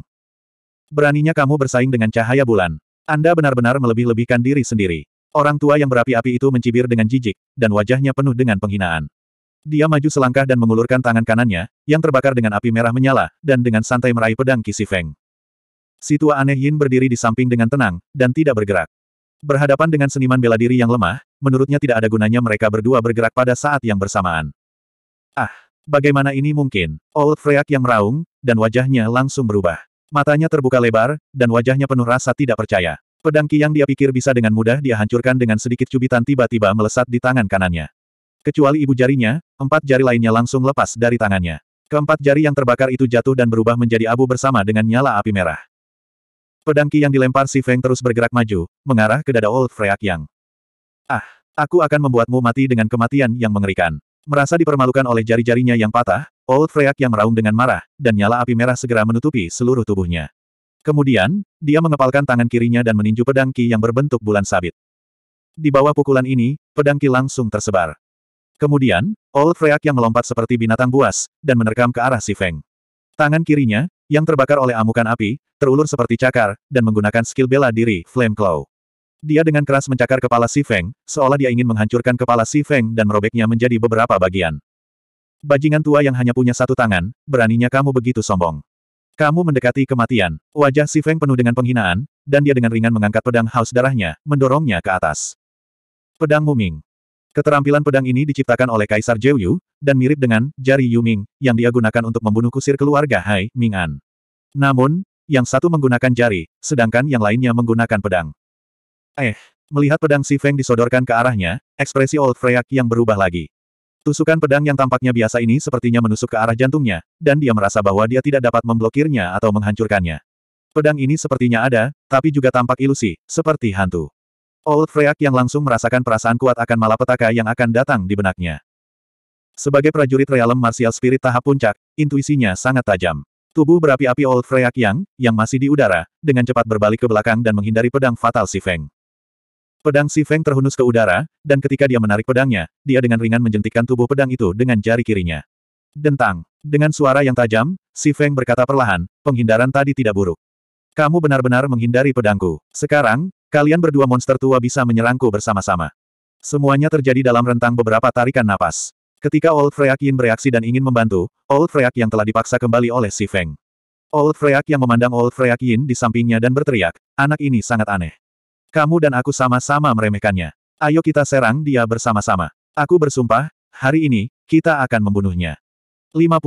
Beraninya kamu bersaing dengan cahaya bulan. Anda benar-benar melebih-lebihkan diri sendiri. Orang tua yang berapi-api itu mencibir dengan jijik, dan wajahnya penuh dengan penghinaan. Dia maju selangkah dan mengulurkan tangan kanannya, yang terbakar dengan api merah menyala, dan dengan santai meraih pedang Qi Feng. Si tua aneh Yin berdiri di samping dengan tenang, dan tidak bergerak. Berhadapan dengan seniman bela diri yang lemah, menurutnya tidak ada gunanya mereka berdua bergerak pada saat yang bersamaan. Ah, bagaimana ini mungkin? Old Freak yang meraung, dan wajahnya langsung berubah. Matanya terbuka lebar, dan wajahnya penuh rasa tidak percaya. Pedang Ki yang dia pikir bisa dengan mudah dia hancurkan dengan sedikit cubitan tiba-tiba melesat di tangan kanannya. Kecuali ibu jarinya, empat jari lainnya langsung lepas dari tangannya. Keempat jari yang terbakar itu jatuh dan berubah menjadi abu bersama dengan nyala api merah. Pedang Ki yang dilempar si Feng terus bergerak maju, mengarah ke dada Old Freak Yang. Ah, aku akan membuatmu mati dengan kematian yang mengerikan. Merasa dipermalukan oleh jari-jarinya yang patah, Old Freak yang meraung dengan marah, dan nyala api merah segera menutupi seluruh tubuhnya. Kemudian, dia mengepalkan tangan kirinya dan meninju pedang Ki yang berbentuk bulan sabit. Di bawah pukulan ini, pedang Ki langsung tersebar. Kemudian, Old Freak yang melompat seperti binatang buas, dan menerkam ke arah si Feng. Tangan kirinya, yang terbakar oleh amukan api, terulur seperti cakar, dan menggunakan skill bela diri, Flame Claw. Dia dengan keras mencakar kepala si Feng, seolah dia ingin menghancurkan kepala si Feng dan merobeknya menjadi beberapa bagian. Bajingan tua yang hanya punya satu tangan, beraninya kamu begitu sombong. Kamu mendekati kematian. Wajah Si Feng penuh dengan penghinaan, dan dia dengan ringan mengangkat pedang haus darahnya, mendorongnya ke atas. Pedang Muming. Keterampilan pedang ini diciptakan oleh Kaisar Yu dan mirip dengan jari Yuming, yang dia gunakan untuk membunuh kusir keluarga Hai An. Namun, yang satu menggunakan jari, sedangkan yang lainnya menggunakan pedang. Eh, melihat pedang Si Feng disodorkan ke arahnya, ekspresi Old Freyak yang berubah lagi. Tusukan pedang yang tampaknya biasa ini sepertinya menusuk ke arah jantungnya, dan dia merasa bahwa dia tidak dapat memblokirnya atau menghancurkannya. Pedang ini sepertinya ada, tapi juga tampak ilusi, seperti hantu. Old Freak yang langsung merasakan perasaan kuat akan malapetaka yang akan datang di benaknya. Sebagai prajurit realem martial spirit tahap puncak, intuisinya sangat tajam. Tubuh berapi-api Old Freak yang, yang masih di udara, dengan cepat berbalik ke belakang dan menghindari pedang fatal si Feng. Pedang Si Feng terhunus ke udara, dan ketika dia menarik pedangnya, dia dengan ringan menjentikkan tubuh pedang itu dengan jari kirinya. Dentang. Dengan suara yang tajam, Si Feng berkata perlahan, penghindaran tadi tidak buruk. Kamu benar-benar menghindari pedangku. Sekarang, kalian berdua monster tua bisa menyerangku bersama-sama. Semuanya terjadi dalam rentang beberapa tarikan napas. Ketika Old Freak Yin bereaksi dan ingin membantu, Old Freak yang telah dipaksa kembali oleh Si Feng. Old Freak yang memandang Old Freak Yin di sampingnya dan berteriak, anak ini sangat aneh. Kamu dan aku sama-sama meremehkannya. Ayo kita serang dia bersama-sama. Aku bersumpah, hari ini, kita akan membunuhnya. 50.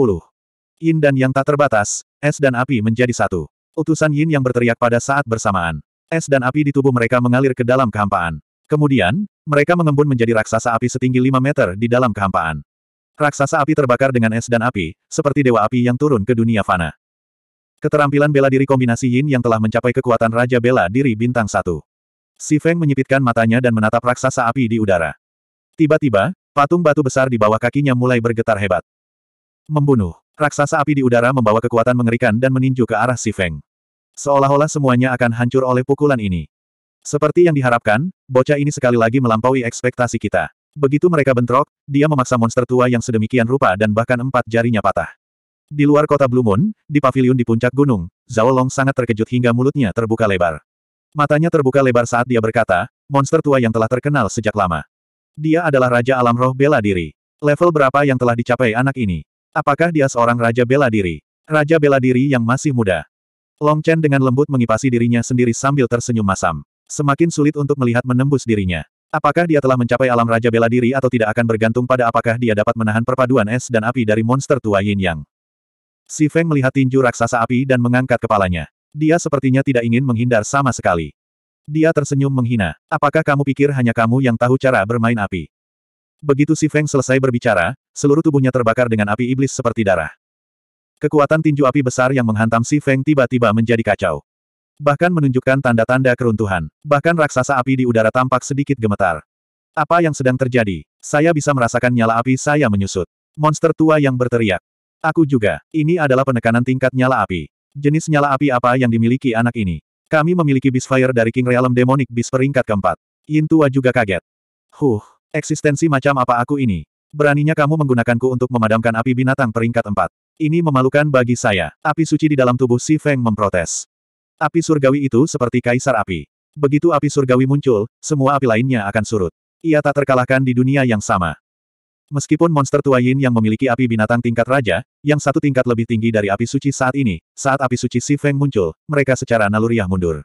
Yin dan yang tak terbatas, es dan api menjadi satu. Utusan Yin yang berteriak pada saat bersamaan. Es dan api di tubuh mereka mengalir ke dalam kehampaan. Kemudian, mereka mengembun menjadi raksasa api setinggi 5 meter di dalam kehampaan. Raksasa api terbakar dengan es dan api, seperti dewa api yang turun ke dunia fana. Keterampilan bela diri kombinasi Yin yang telah mencapai kekuatan Raja Bela Diri Bintang 1. Si Feng menyipitkan matanya dan menatap raksasa api di udara. Tiba-tiba, patung batu besar di bawah kakinya mulai bergetar hebat. Membunuh. Raksasa api di udara membawa kekuatan mengerikan dan meninju ke arah Si Feng. Seolah-olah semuanya akan hancur oleh pukulan ini. Seperti yang diharapkan, bocah ini sekali lagi melampaui ekspektasi kita. Begitu mereka bentrok, dia memaksa monster tua yang sedemikian rupa dan bahkan empat jarinya patah. Di luar kota Blue Moon, di pavilion di puncak gunung, Zhao Long sangat terkejut hingga mulutnya terbuka lebar. Matanya terbuka lebar saat dia berkata, monster tua yang telah terkenal sejak lama. Dia adalah Raja Alam Roh Bela Diri. Level berapa yang telah dicapai anak ini? Apakah dia seorang Raja Bela Diri? Raja Bela Diri yang masih muda. Long Chen dengan lembut mengipasi dirinya sendiri sambil tersenyum masam. Semakin sulit untuk melihat menembus dirinya. Apakah dia telah mencapai alam Raja Bela Diri atau tidak akan bergantung pada apakah dia dapat menahan perpaduan es dan api dari monster tua Yin Yang. Si Feng melihat tinju raksasa api dan mengangkat kepalanya. Dia sepertinya tidak ingin menghindar sama sekali. Dia tersenyum menghina. Apakah kamu pikir hanya kamu yang tahu cara bermain api? Begitu si Feng selesai berbicara, seluruh tubuhnya terbakar dengan api iblis seperti darah. Kekuatan tinju api besar yang menghantam si Feng tiba-tiba menjadi kacau. Bahkan menunjukkan tanda-tanda keruntuhan. Bahkan raksasa api di udara tampak sedikit gemetar. Apa yang sedang terjadi? Saya bisa merasakan nyala api saya menyusut. Monster tua yang berteriak. Aku juga. Ini adalah penekanan tingkat nyala api. Jenis nyala api apa yang dimiliki anak ini? Kami memiliki fire dari King Realm Demonic Bis peringkat keempat. Yintua juga kaget. Huh, eksistensi macam apa aku ini? Beraninya kamu menggunakanku untuk memadamkan api binatang peringkat empat. Ini memalukan bagi saya. Api suci di dalam tubuh Si Feng memprotes. Api surgawi itu seperti kaisar api. Begitu api surgawi muncul, semua api lainnya akan surut. Ia tak terkalahkan di dunia yang sama. Meskipun monster tua Yin yang memiliki api binatang tingkat raja, yang satu tingkat lebih tinggi dari api suci saat ini, saat api suci Si Feng muncul, mereka secara naluriah mundur.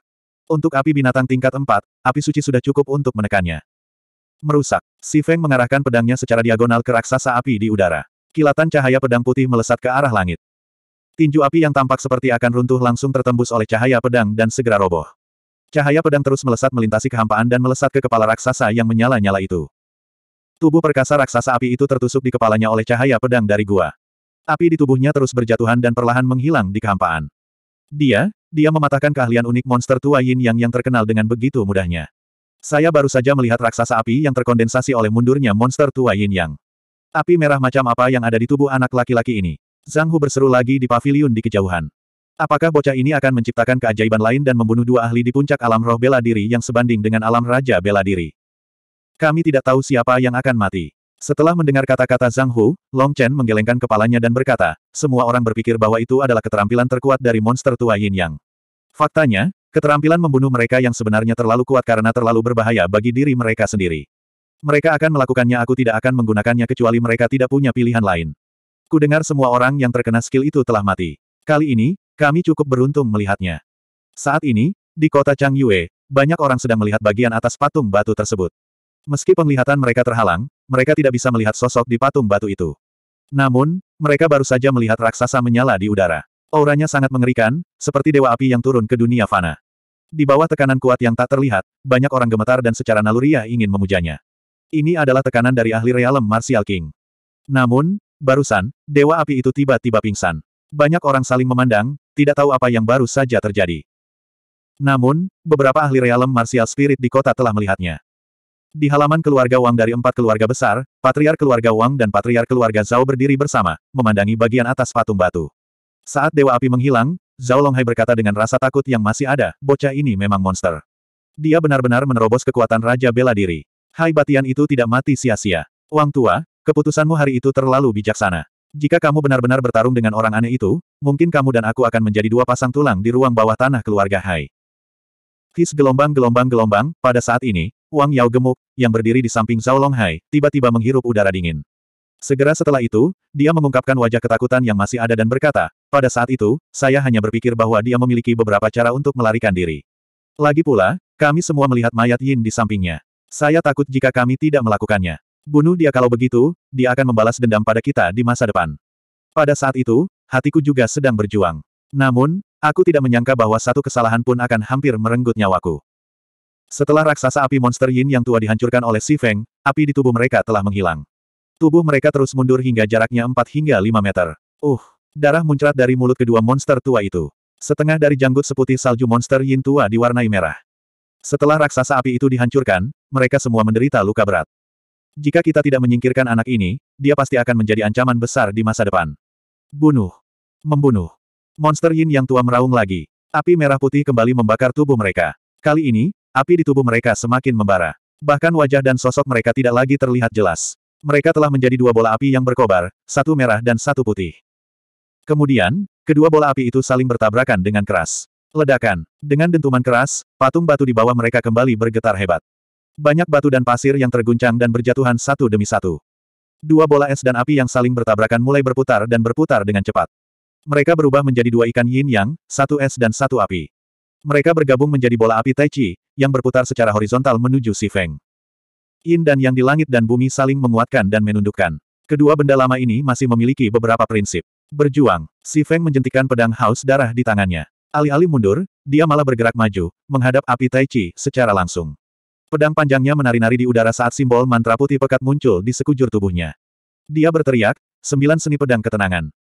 Untuk api binatang tingkat 4, api suci sudah cukup untuk menekannya. Merusak, Si Feng mengarahkan pedangnya secara diagonal ke raksasa api di udara. Kilatan cahaya pedang putih melesat ke arah langit. Tinju api yang tampak seperti akan runtuh langsung tertembus oleh cahaya pedang dan segera roboh. Cahaya pedang terus melesat melintasi kehampaan dan melesat ke kepala raksasa yang menyala-nyala itu. Tubuh perkasa raksasa api itu tertusuk di kepalanya oleh cahaya pedang dari gua. Api di tubuhnya terus berjatuhan dan perlahan menghilang di kehampaan. Dia, dia mematahkan keahlian unik monster tua Yin Yang yang terkenal dengan begitu mudahnya. Saya baru saja melihat raksasa api yang terkondensasi oleh mundurnya monster tua Yin Yang. Api merah macam apa yang ada di tubuh anak laki-laki ini? Zhang Hu berseru lagi di paviliun di kejauhan. Apakah bocah ini akan menciptakan keajaiban lain dan membunuh dua ahli di puncak alam roh bela diri yang sebanding dengan alam raja bela diri? Kami tidak tahu siapa yang akan mati. Setelah mendengar kata-kata Zhang Hu, Long Chen menggelengkan kepalanya dan berkata, semua orang berpikir bahwa itu adalah keterampilan terkuat dari monster tua Yin Yang. Faktanya, keterampilan membunuh mereka yang sebenarnya terlalu kuat karena terlalu berbahaya bagi diri mereka sendiri. Mereka akan melakukannya aku tidak akan menggunakannya kecuali mereka tidak punya pilihan lain. Ku dengar semua orang yang terkena skill itu telah mati. Kali ini, kami cukup beruntung melihatnya. Saat ini, di kota Chang Yue, banyak orang sedang melihat bagian atas patung batu tersebut. Meski penglihatan mereka terhalang, mereka tidak bisa melihat sosok di patung batu itu. Namun, mereka baru saja melihat raksasa menyala di udara. Auranya sangat mengerikan, seperti dewa api yang turun ke dunia fana. Di bawah tekanan kuat yang tak terlihat, banyak orang gemetar dan secara naluriah ingin memujanya. Ini adalah tekanan dari ahli realem Martial King. Namun, barusan, dewa api itu tiba-tiba pingsan. Banyak orang saling memandang, tidak tahu apa yang baru saja terjadi. Namun, beberapa ahli realem martial spirit di kota telah melihatnya. Di halaman keluarga Wang dari empat keluarga besar, patriar keluarga Wang dan patriar keluarga Zhao berdiri bersama, memandangi bagian atas patung batu. Saat Dewa Api menghilang, Zhao Longhai berkata dengan rasa takut yang masih ada, bocah ini memang monster. Dia benar-benar menerobos kekuatan Raja Bela Diri. Hai Batian itu tidak mati sia-sia. Wang Tua, keputusanmu hari itu terlalu bijaksana. Jika kamu benar-benar bertarung dengan orang aneh itu, mungkin kamu dan aku akan menjadi dua pasang tulang di ruang bawah tanah keluarga Hai. His gelombang-gelombang-gelombang, pada saat ini, Wang Yao gemuk, yang berdiri di samping Zhao Longhai, tiba-tiba menghirup udara dingin. Segera setelah itu, dia mengungkapkan wajah ketakutan yang masih ada dan berkata, pada saat itu, saya hanya berpikir bahwa dia memiliki beberapa cara untuk melarikan diri. Lagi pula, kami semua melihat mayat Yin di sampingnya. Saya takut jika kami tidak melakukannya. Bunuh dia kalau begitu, dia akan membalas dendam pada kita di masa depan. Pada saat itu, hatiku juga sedang berjuang. Namun, aku tidak menyangka bahwa satu kesalahan pun akan hampir merenggut nyawaku. Setelah raksasa api monster Yin yang tua dihancurkan oleh Si Feng, api di tubuh mereka telah menghilang. Tubuh mereka terus mundur hingga jaraknya 4 hingga 5 meter. Uh, darah muncrat dari mulut kedua monster tua itu. Setengah dari janggut seputih salju monster Yin tua diwarnai merah. Setelah raksasa api itu dihancurkan, mereka semua menderita luka berat. Jika kita tidak menyingkirkan anak ini, dia pasti akan menjadi ancaman besar di masa depan. Bunuh. Membunuh. Monster Yin yang tua meraung lagi. Api merah putih kembali membakar tubuh mereka. Kali ini, Api di tubuh mereka semakin membara. Bahkan wajah dan sosok mereka tidak lagi terlihat jelas. Mereka telah menjadi dua bola api yang berkobar, satu merah dan satu putih. Kemudian, kedua bola api itu saling bertabrakan dengan keras. Ledakan. Dengan dentuman keras, patung batu di bawah mereka kembali bergetar hebat. Banyak batu dan pasir yang terguncang dan berjatuhan satu demi satu. Dua bola es dan api yang saling bertabrakan mulai berputar dan berputar dengan cepat. Mereka berubah menjadi dua ikan yin yang, satu es dan satu api. Mereka bergabung menjadi bola api Tai Chi, yang berputar secara horizontal menuju Si Feng. Yin dan Yang di langit dan bumi saling menguatkan dan menundukkan. Kedua benda lama ini masih memiliki beberapa prinsip. Berjuang, Si Feng menjentikan pedang haus darah di tangannya. Alih-alih mundur, dia malah bergerak maju, menghadap api Tai Chi secara langsung. Pedang panjangnya menari-nari di udara saat simbol mantra putih pekat muncul di sekujur tubuhnya. Dia berteriak, sembilan seni pedang ketenangan.